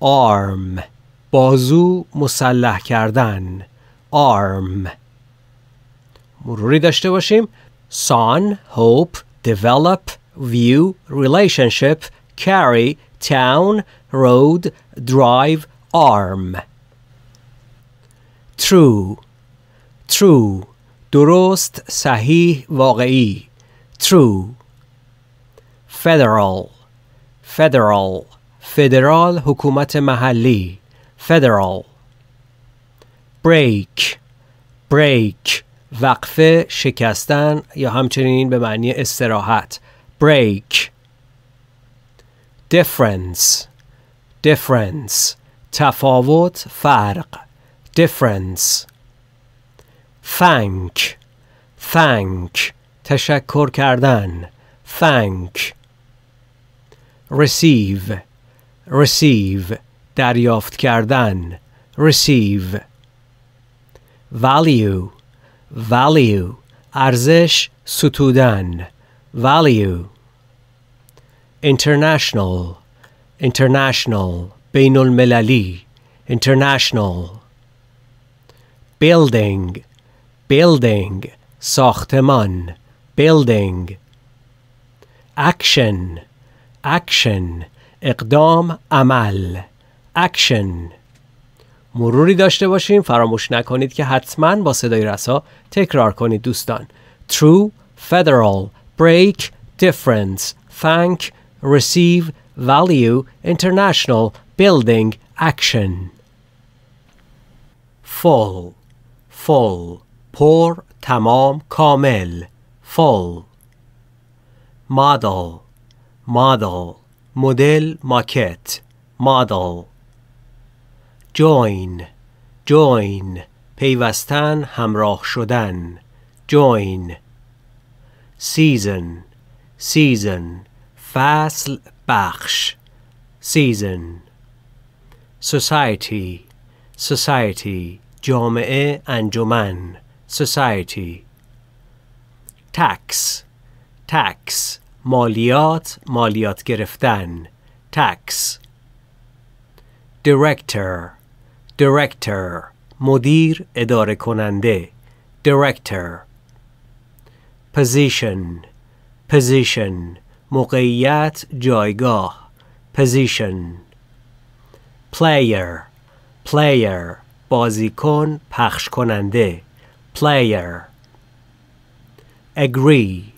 آرم بازو مسلح کردن آرم مروری داشته باشیم سان هوپ develop view relationship carry town road drive arm true true درست صحیح واقعی true federal federal فدرال حکومت محلی federal break break وقفه شکستن یا همچنین به معنی استراحت break difference difference تفاوت فرق difference thank thank تشکر کردن thank receive receive دریافت کردن receive value value ارزش ستودن value international international بین المللی international building building ساختمان building action action اقدام عمل action مروری داشته باشیم فراموش نکنید که حتما با صدای رسا تکرار کنید دوستان true federal break difference thank receive value international building action Fall. پر تمام کامل فول مادل مادل مدل ماکت مادل جوین جوین پیوستن همراه شدن جوین سیزن سیزن فصل بخش سیزن سوسایتی سوسایتی جامعه انجمن society tax tax مالیات مالیات گرفتن tax director director مدیر اداره کننده director position position موقعیت جایگاه position player player بازیکن پخش کننده player agree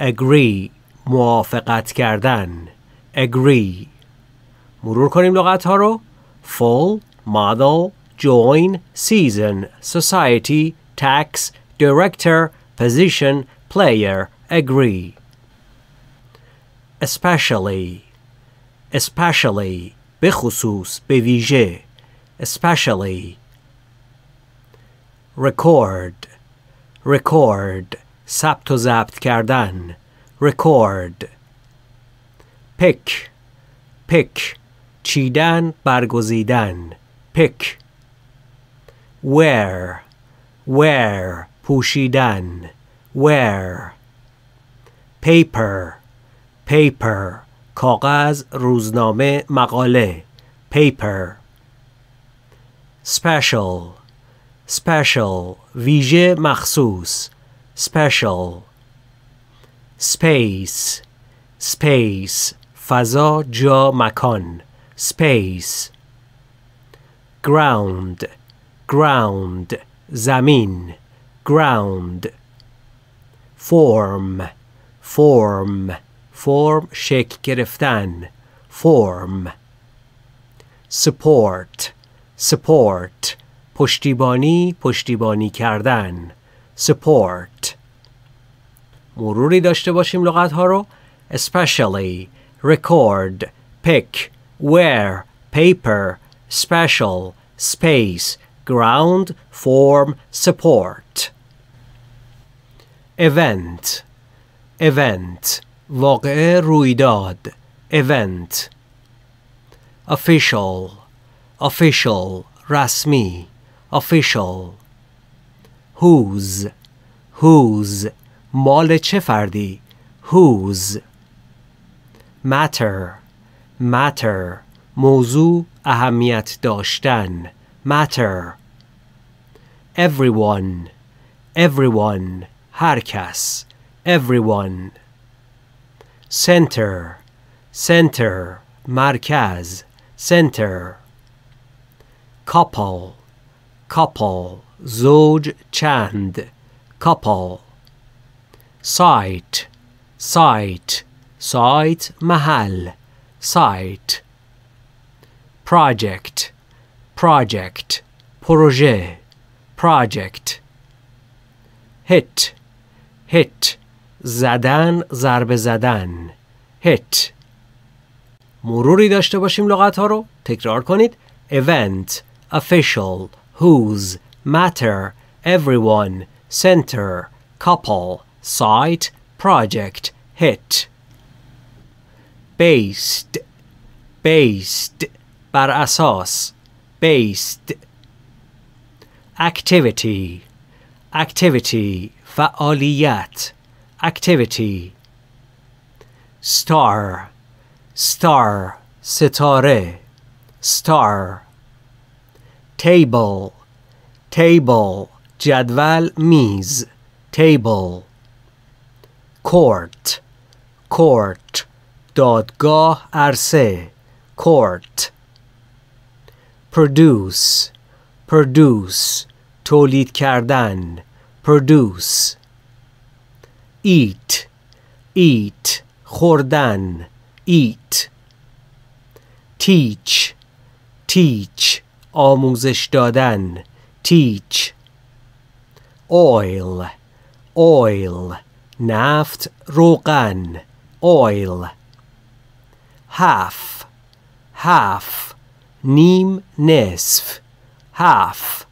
agree موافقت کردن agree مرور کنیم لغت ها رو full model join season society tax director position player agree especially especially به خصوص به ویژه especially record record ثبت و ضبط کردن record pick pick چیدن برگزیدن pick wear wear پوشیدن wear paper paper کاغذ روزنامه مقاله paper special special ویژه مخصوص special space space فضا jo makon space ground ground zamin ground form form form. شکل گرفتن form support support پشتیبانی پشتیبانی کردن support مروری داشته باشیم لغت ها رو especially record pick wear، paper special space ground form support event event واقعه رویداد event official official رسمی official whose whose مال چه فردی whose matter matter موضوع اهمیت داشتن matter everyone everyone هر کس everyone center center مرکز center couple couple زوج چند couple سایت site سایت محل سایت project project پروژه project hit hit زدن ضربه زدن hit مروری داشته باشیم لغت ها رو تکرار کنید event official whose, matter, everyone, center, couple, site, project, hit. Based, based, بر اساس, based. Activity, activity, faoliyat, activity. Star, star, setore, star table table jadval میز table court court go arse, court produce produce تولید kardan, produce eat eat خوردن eat teach teach آموزش دادن teach oil oil نفت روغن oil half half نیم نصف half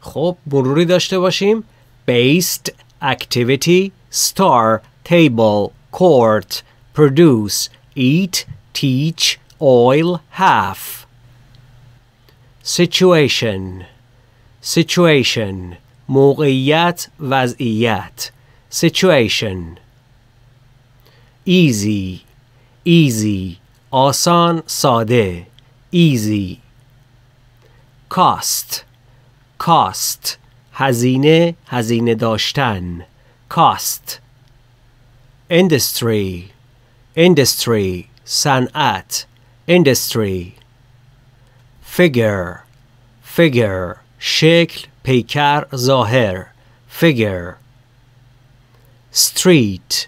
خب مروری داشته باشیم based activity star table court produce eat teach oil half situation situation موقعیت وضعیت situation easy easy آسان ساده easy cost cost هزینه هزینه داشتن cost industry industry صنعت industry figure figure شکل پیکر ظاهر figure street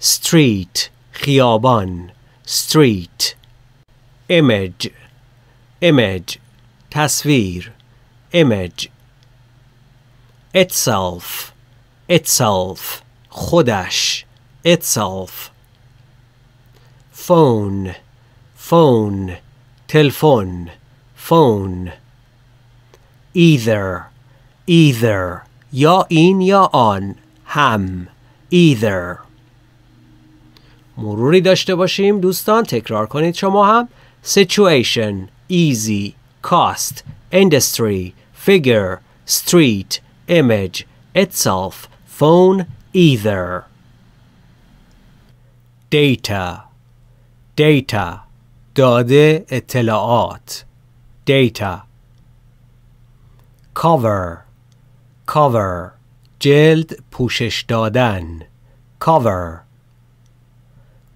street خیابان street image image تصویر image itself itself خودش itself phone phone تلفن phone either either یا این یا آن هم either مروری داشته باشیم دوستان تکرار کنید شما هم situation easy cost industry figure street image itself phone either data data داده اطلاعات data cover cover جلد پوشش دادن cover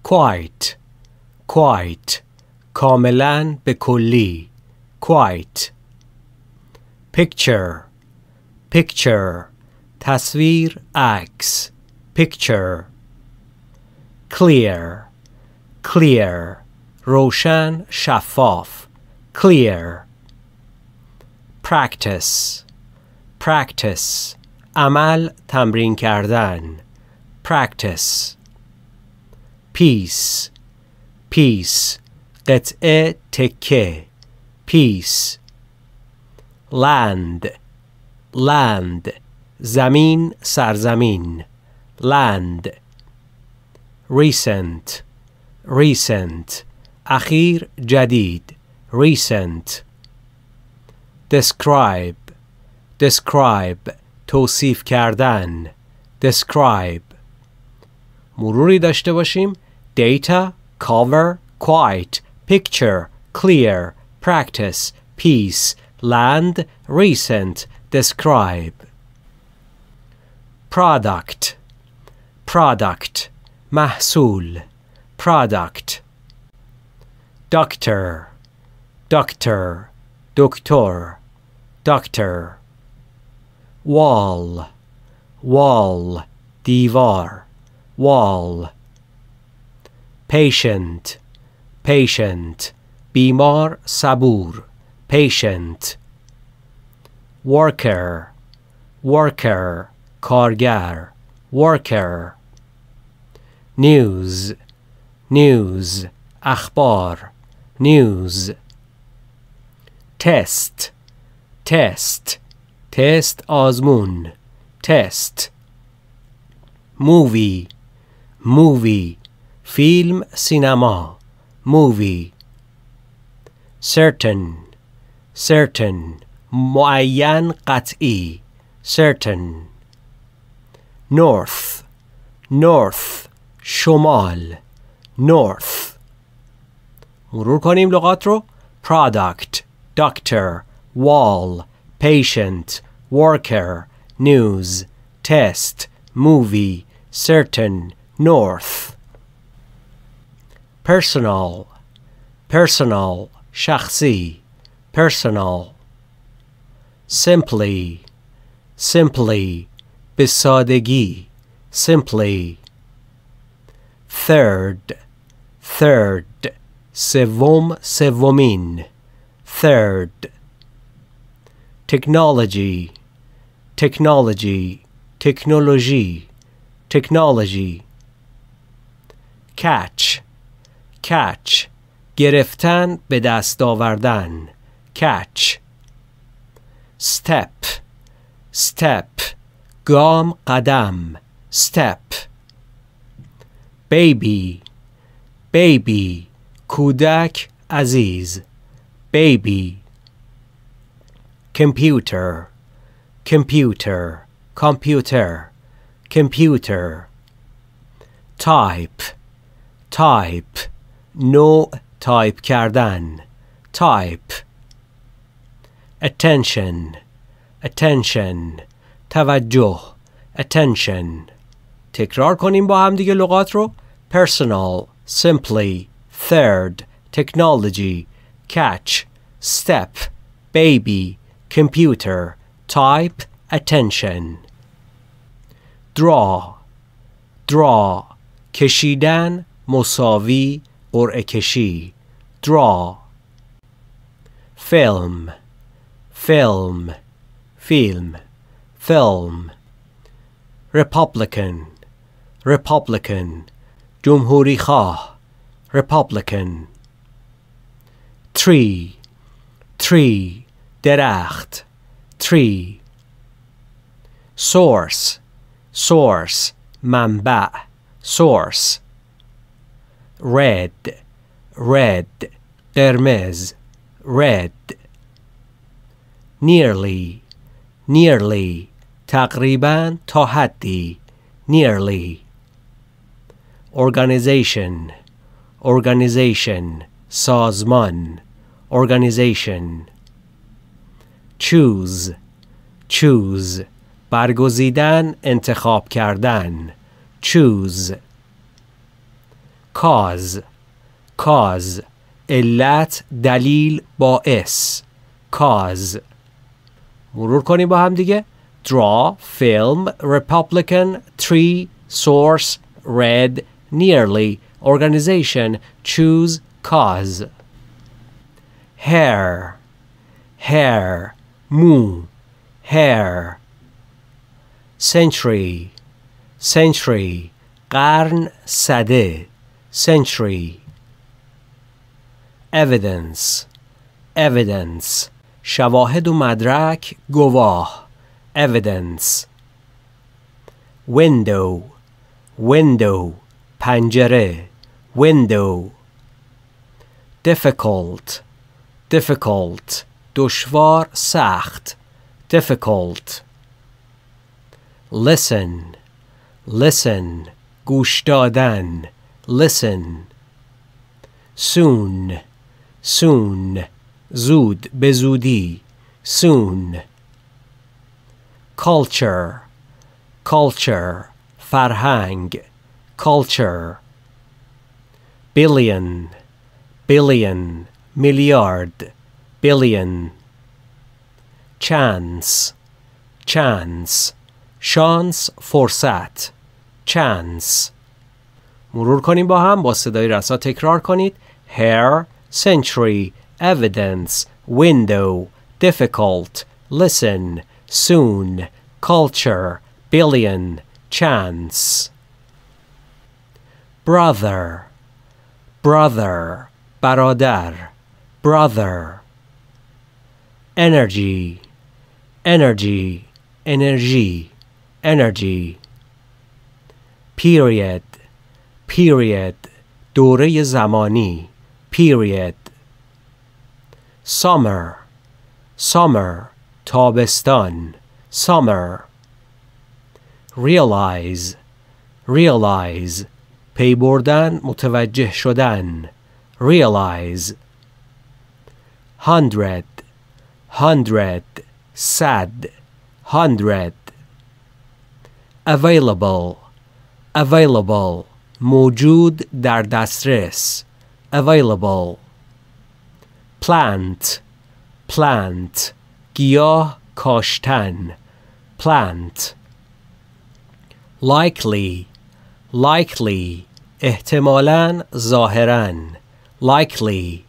quite quite کاملا به کلی quite picture picture تصویر عکس picture clear clear روشن شفاف clear. Practice, practice. Amal tamrin kardan. Practice. Peace, peace. Qit'e teke. Peace. Land, land. Zamin sarzamin. Land. Recent, recent. Akhir jadid recent describe describe توصیف کردن describe مروری داشته باشیم data cover quite picture clear practice peace land recent describe product product محصول product doctor doctor, doctor, doctor. Wall, wall, divar, wall. Patient, patient, bimar sabur, patient. Worker, worker, kargar, worker. News, news, اخبار, news test test test آزمون test movie movie film, cinema, movie certain certain معین قطعی certain north north shomal, north مرور کنیم product doctor, wall, patient, worker, news, test, movie, certain, north. Personal, personal, shakhsi, personal. Simply, simply, بسادگی, simply. Third, third, سوم سومین Third, technology, technology, technology, technology. Catch, catch, گرفتن به دست آوردن. Catch. Step, step, گام قدم. Step. Baby, baby, کودک عزیز. baby computer computer computer computer type type no type کردن type attention attention توجه attention تکرار کنیم با هم دیگه لغات رو personal simply third technology catch, step, baby, computer, type, attention. draw draw کشیدن مساوی or کشی draw film film film film republican republican جمهوری خواه republican tree, tree, درخت, tree. Source, source, mamba source. Red, red, قرمز, red. Nearly, nearly, taqriban, تا nearly. Organization, organization, سازمان organization choose choose برگزیدن انتخاب کردن choose cause cause علت دلیل باعث cause مرور کنیم با هم دیگه draw film republican tree source red nearly organization choose cause hair hair moon hair century century قرن سده century evidence evidence شواهد و مدرک گواه evidence window window پنجره window difficult difficult دشوار سخت difficult listen listen گوش دادن listen soon soon زود به زودی soon culture culture فرهنگ culture billion billion, milliard, billion. Chance, chance, chance, فرصت chance مرور کنیم با هم با صدای رسا تکرار کنید hair century evidence window difficult listen soon culture billion chance brother brother برادر brother energy energy energy energy period period دوره زمانی period summer summer تابستان summer realize realize پی بردن متوجه شدن realize hundred hundred sad hundred available available موجود در دسترس available plant plant گیاه کاشتن plant likely likely احتمالاً ظاهراً likely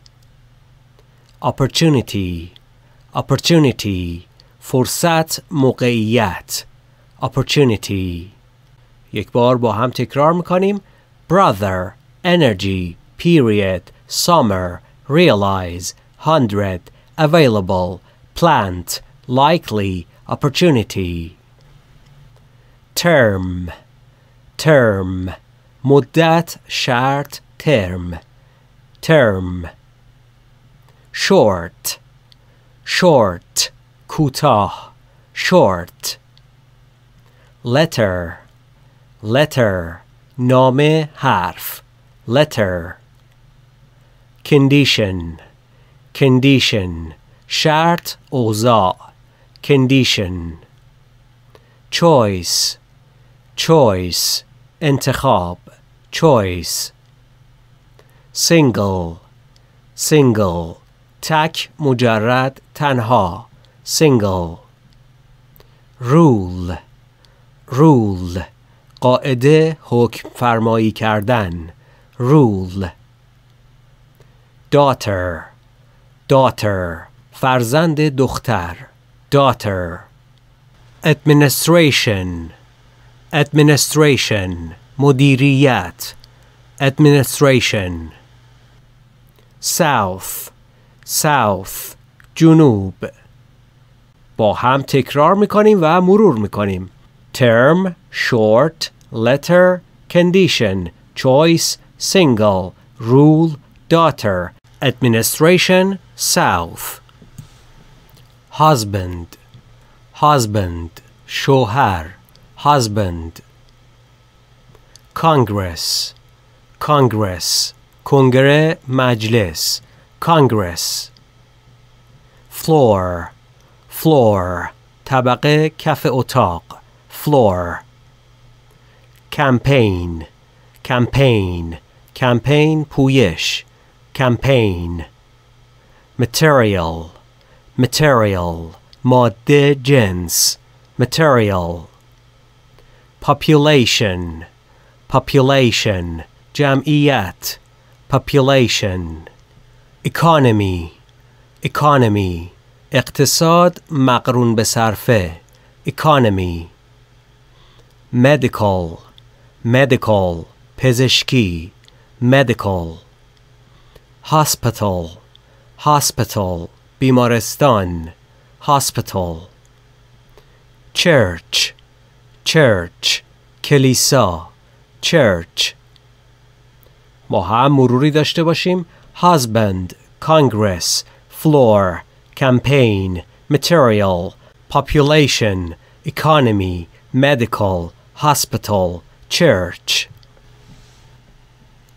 opportunity opportunity فرصت موقعیت opportunity یک بار با هم تکرار میکنیم brother energy period summer realize hundred available plant likely opportunity term term مدت شرط term term short short kutah short letter letter nome harf letter condition condition شرط اوضاع condition choice choice انتخاب choice single single تک مجرد تنها single rule rule قاعده حکم فرمایی کردن rule daughter daughter فرزند دختر daughter administration administration مدیریت administration south south جنوب با هم تکرار میکنیم و مرور میکنیم term short letter condition choice single rule daughter administration south husband husband شوهر husband congress congress کنگره مجلس کانگرس فلور فلور طبقه کف اتاق فلور کمپین کمپین کمپین پویش کمپین material material ماده جنس material population population جمعیت population economy economy اقتصاد مقرون به صرفه economy medical medical پزشکی medical hospital hospital بیمارستان hospital church church کلیسا church ما هم مروری داشته باشیم husband, congress, floor, campaign, material, population, economy, medical, hospital, church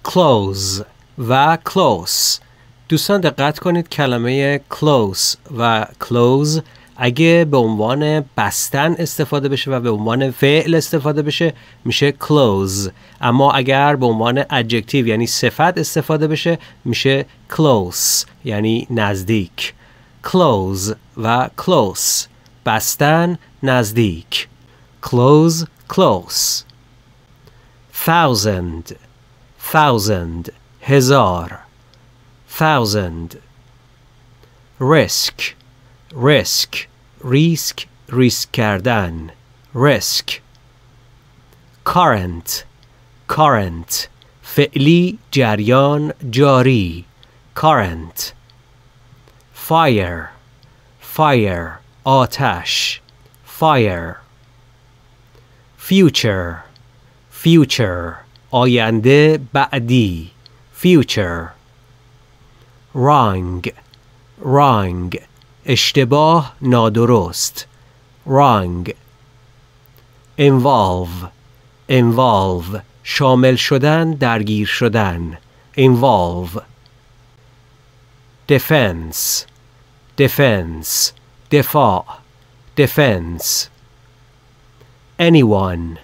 close و close دوستان دقت کنید کلمه close و close اگه به عنوان بستن استفاده بشه و به عنوان فعل استفاده بشه میشه close اما اگر به عنوان ادجکتیو یعنی صفت استفاده بشه میشه close یعنی نزدیک close و close بستن نزدیک close close thousand thousand هزار thousand risk risk risk ریسک کردن risk current current فعلی جریان جاری current fire fire آتش fire future future آینده بعدی future wrong wrong اشتباه نادرست wrong involve involve شامل شدن درگیر شدن involve defense defense دفاع defense anyone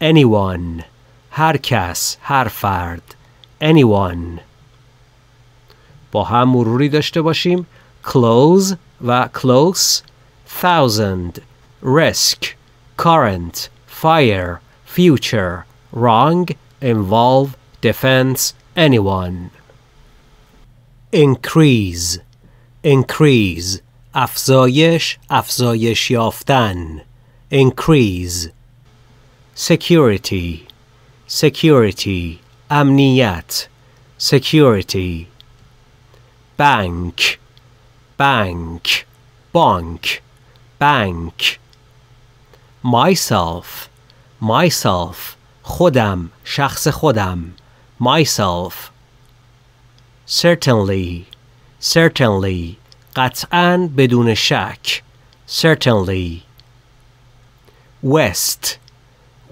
anyone هر کس هر فرد anyone با هم مروری داشته باشیم close و close thousand risk current fire future wrong, involve, defense, anyone. Increase Increase افزایش افزایش یافتن Increase Security Security امنیت Security Bank Bank Bank Bank Myself Myself خودم شخص خودم myself certainly certainly قطعا بدون شک certainly west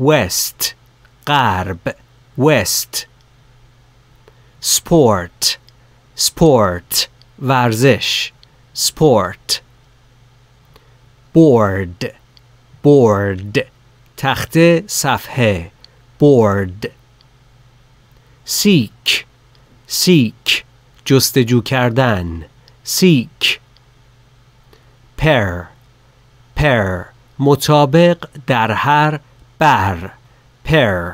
west غرب west sport sport ورزش sport board board تخته صفحه board سیک سیک، جستجو کردن سیک پر پر مطابق در هر بر پر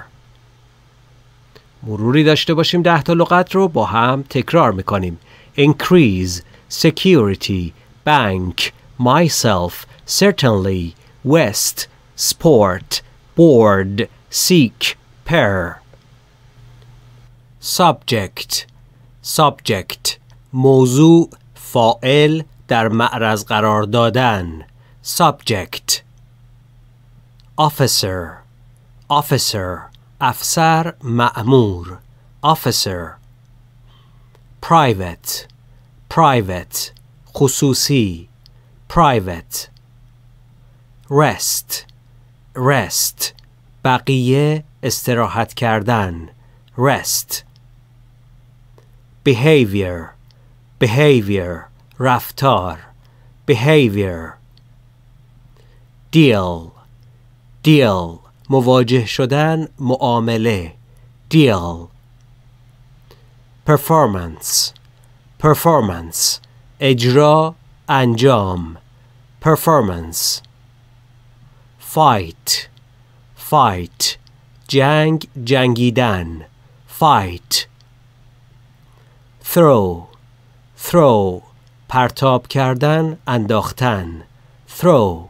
مروری داشته باشیم ده تا لغت رو با هم تکرار میکنیم increase security bank myself certainly west sport board seek pair subject subject موضوع فائل در معرض قرار دادن subject officer officer افسر مأمور officer private private خصوصی private rest rest بقیه استراحت کردن rest behavior behavior رفتار behavior deal deal مواجه شدن معامله deal performance performance اجرا انجام performance fight fight جنگ جنگیدن fight throw throw پرتاب کردن انداختن throw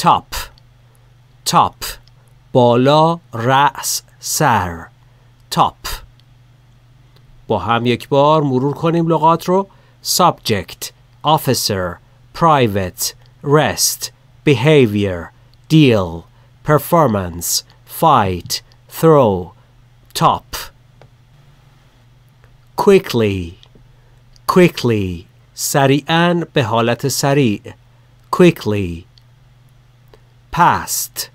top top بالا رأس سر top با هم یک بار مرور کنیم لغات رو subject officer private rest behavior deal performance, fight, throw, top. Quickly Quickly سریعا به حالت سریع Quickly Past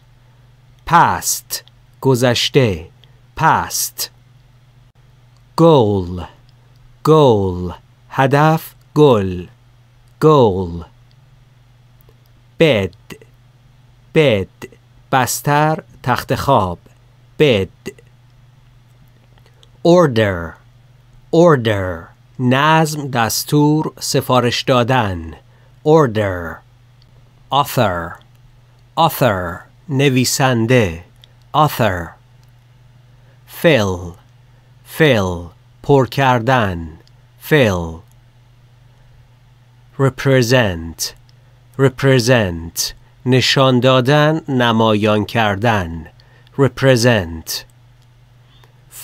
Past گذشته Past Goal Goal هدف Goal. Goal Bed Bed بستر تخت خواب بد order order نظم دستور سفارش دادن order author author نویسنده author fill fill پر کردن fill represent represent نشان دادن نمایان کردن represent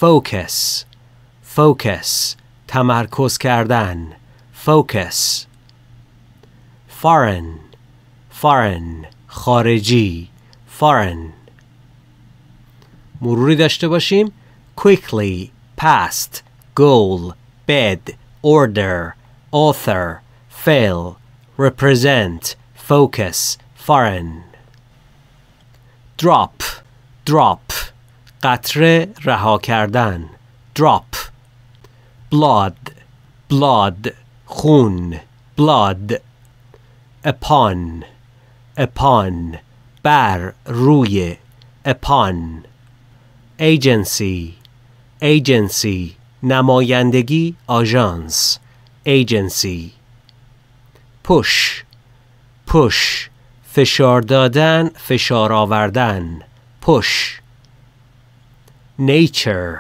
focus focus تمرکز کردن focus foreign foreign خارجی foreign مروری داشته باشیم quickly past goal bed order author fail represent focus foreign drop drop قطره رها کردن drop blood blood خون blood upon upon بر روی upon agency agency نمایندگی آژانس agency push push فشار دادن فشار آوردن پش نیچر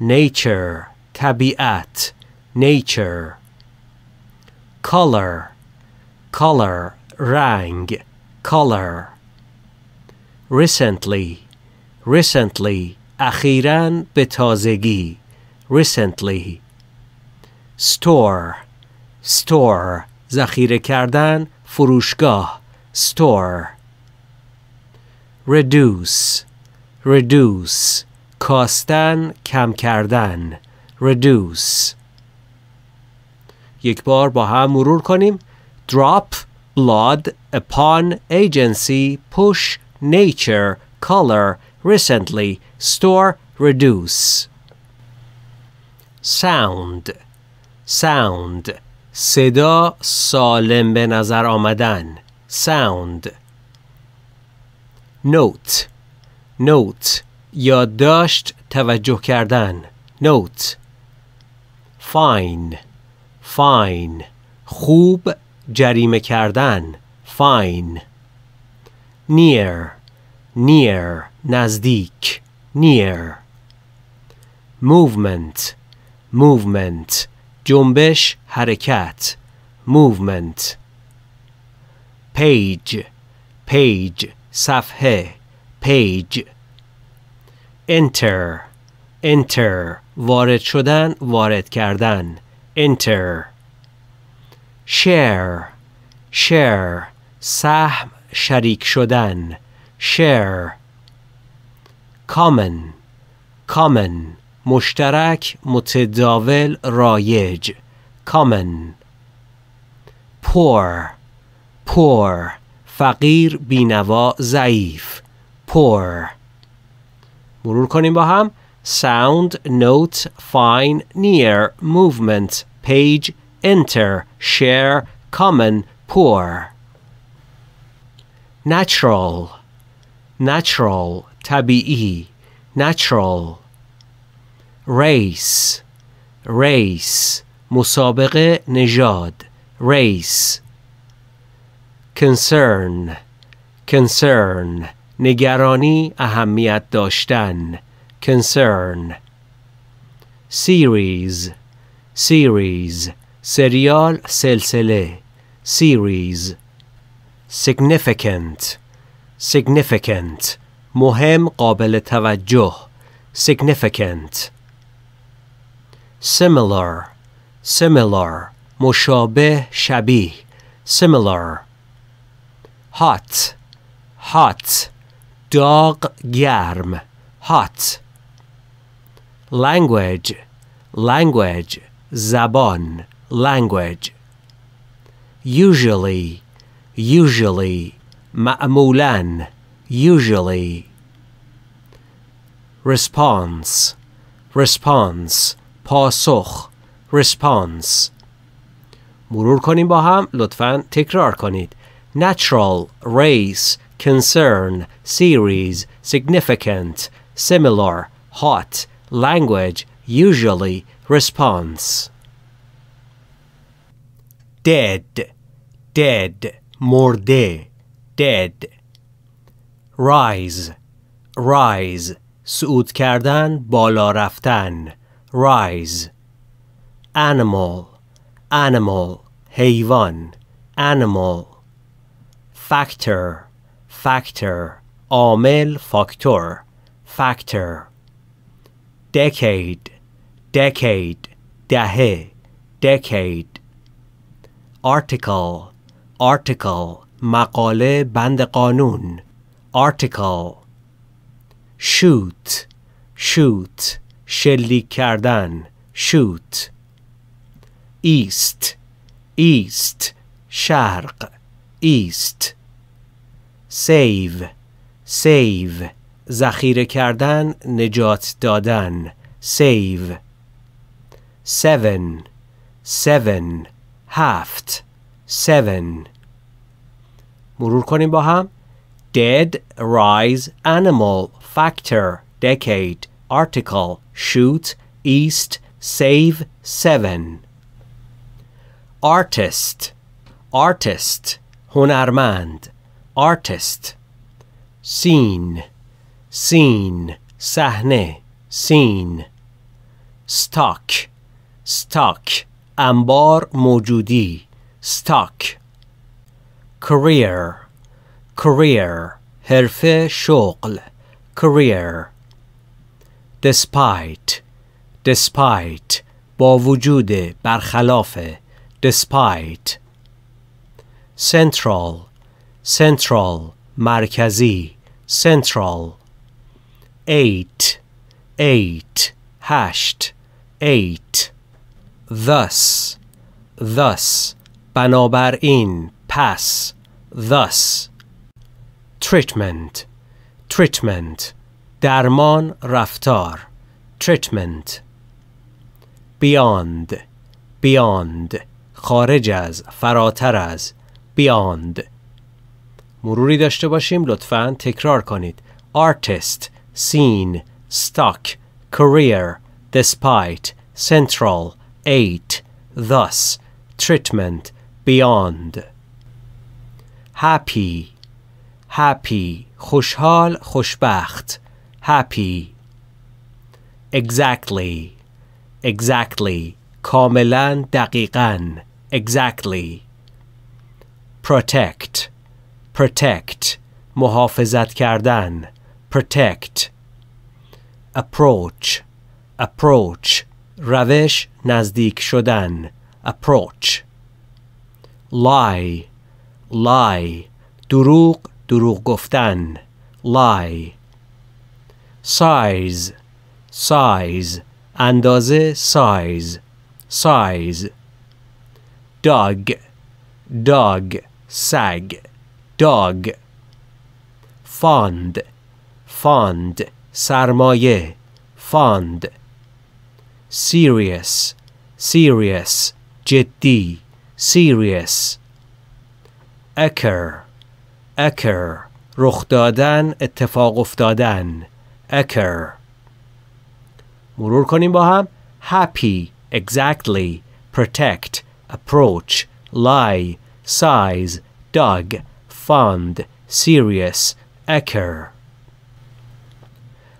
نیچر طبیعت نیچر کالر کالر رنگ کالر ریسنتلی ریسنتلی اخیرا به تازگی ریسنتلی ستور ستور ذخیره کردن فروشگاه store. Reduce, reduce, کاستن کم کردن reduce یک بار با هم مرور کنیم drop blood upon agency push nature color recently store reduce sound sound صدا سالم به نظر آمدن sound note note یادداشت توجه کردن note fine fine خوب جریمه کردن fine near near نزدیک near movement movement جنبش حرکت movement پیج پیج صفحه پیج انتر انتر وارد شدن وارد کردن انتر شیر شیر سهم شریک شدن شیر کامن کامن مشترک متداول رایج کامن پور poor فقیر بینوا ضعیف poor مرور کنیم با هم sound note fine near movement page enter share common poor natural natural طبیعی natural race race مسابقه نژاد race concern concern نگرانی اهمیت داشتن concern series series سریال سلسله series significant significant مهم قابل توجه significant similar similar مشابه شبیه similar hot hot داغ گرم hot language language زبان language usually usually معمولا usually response response پاسخ response مرور کنیم با هم لطفاً تکرار کنید natural, race, concern, series, significant, similar, hot, language, usually, response. Dead, dead, morde, dead. Rise, rise, صعود کردن، بالا رفتن. Rise. Animal, animal, حیوان. Animal. factor factor عامل فاکتور factor decade decade دهه decade article article مقاله بند قانون article shoot shoot شلیک کردن shoot east east شرق east save save ذخیره کردن نجات دادن save seven seven هفت seven مرور کنیم با هم dead rise animal factor decade article shoot east save seven artist artist هنرمند آرتست سین سین صحنه سین ستاک ستاک انبار موجودی ستاک کریر کریر حرفه شغل کریر دسپایت، دسپایت، با وجود برخلاف دسپایت، central central مرکزی central eight eight هشت eight thus thus بنابراین پس thus treatment treatment درمان رفتار treatment beyond beyond خارج از فراتر از beyond مروری داشته باشیم لطفا تکرار کنید artist seen stuck career despite central eight thus treatment beyond happy happy خوشحال خوشبخت happy exactly exactly کاملا دقیقا exactly protect protect محافظت کردن protect approach approach روش نزدیک شدن approach lie lie دروغ دروغ گفتن lie size size اندازه size size dog dog sag, dog, fond, fond, sarmaye, fond, serious, serious, jiddi, serious, occur, occur, رخ دادن اتفاق افتادن occur مرور کنیم با هم happy exactly protect approach lie size, dog, fund, serious, acre.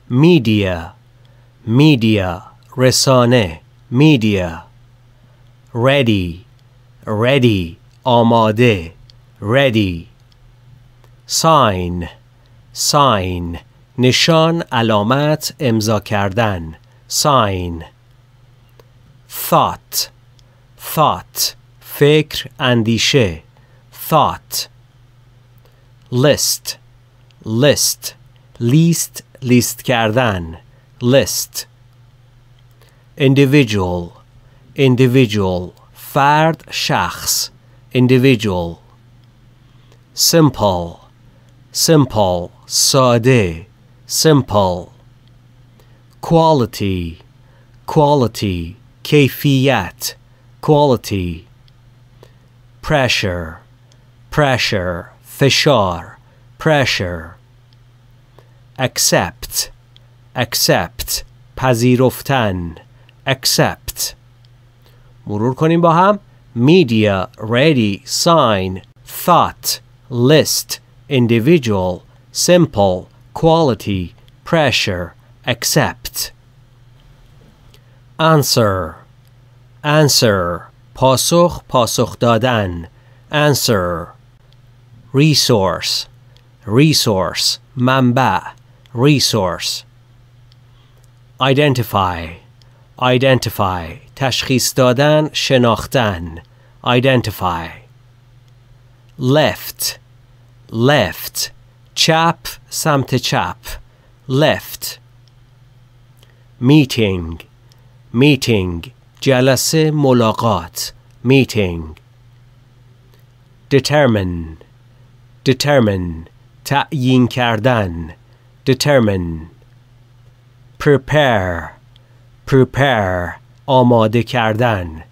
Media, media, رسانه, media. Ready, ready, آماده, ready. Sign, sign, نشان علامت امضا کردن sign thought thought فکر اندیشه thought list list لیست لیست کردن list individual individual فرد شخص individual simple simple ساده simple quality quality kayfiyat quality pressure, pressure, فشار, pressure. Accept, accept, پذیرفتن, accept. مرور کنیم با هم. Media, ready, sign, thought, list, individual, simple, quality, pressure, accept. Answer, answer, پاسخ پاسخ دادن answer resource resource منبع resource identify identify تشخیص دادن شناختن identify left left چپ سمت چپ left meeting meeting جلسه ملاقات meeting determine determine تعیین کردن determine prepare prepare آماده کردن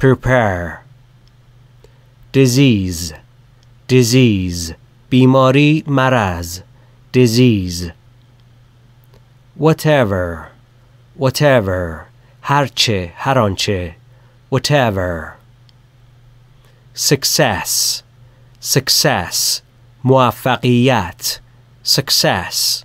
prepare disease disease بیماری مرض disease whatever whatever هرچه هرآنچه whatever success success موفقیت success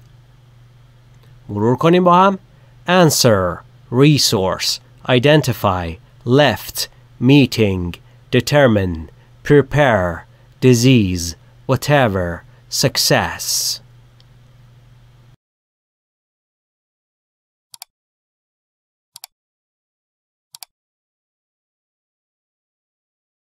مرور کنیم با هم answer resource identify left meeting determine prepare disease whatever success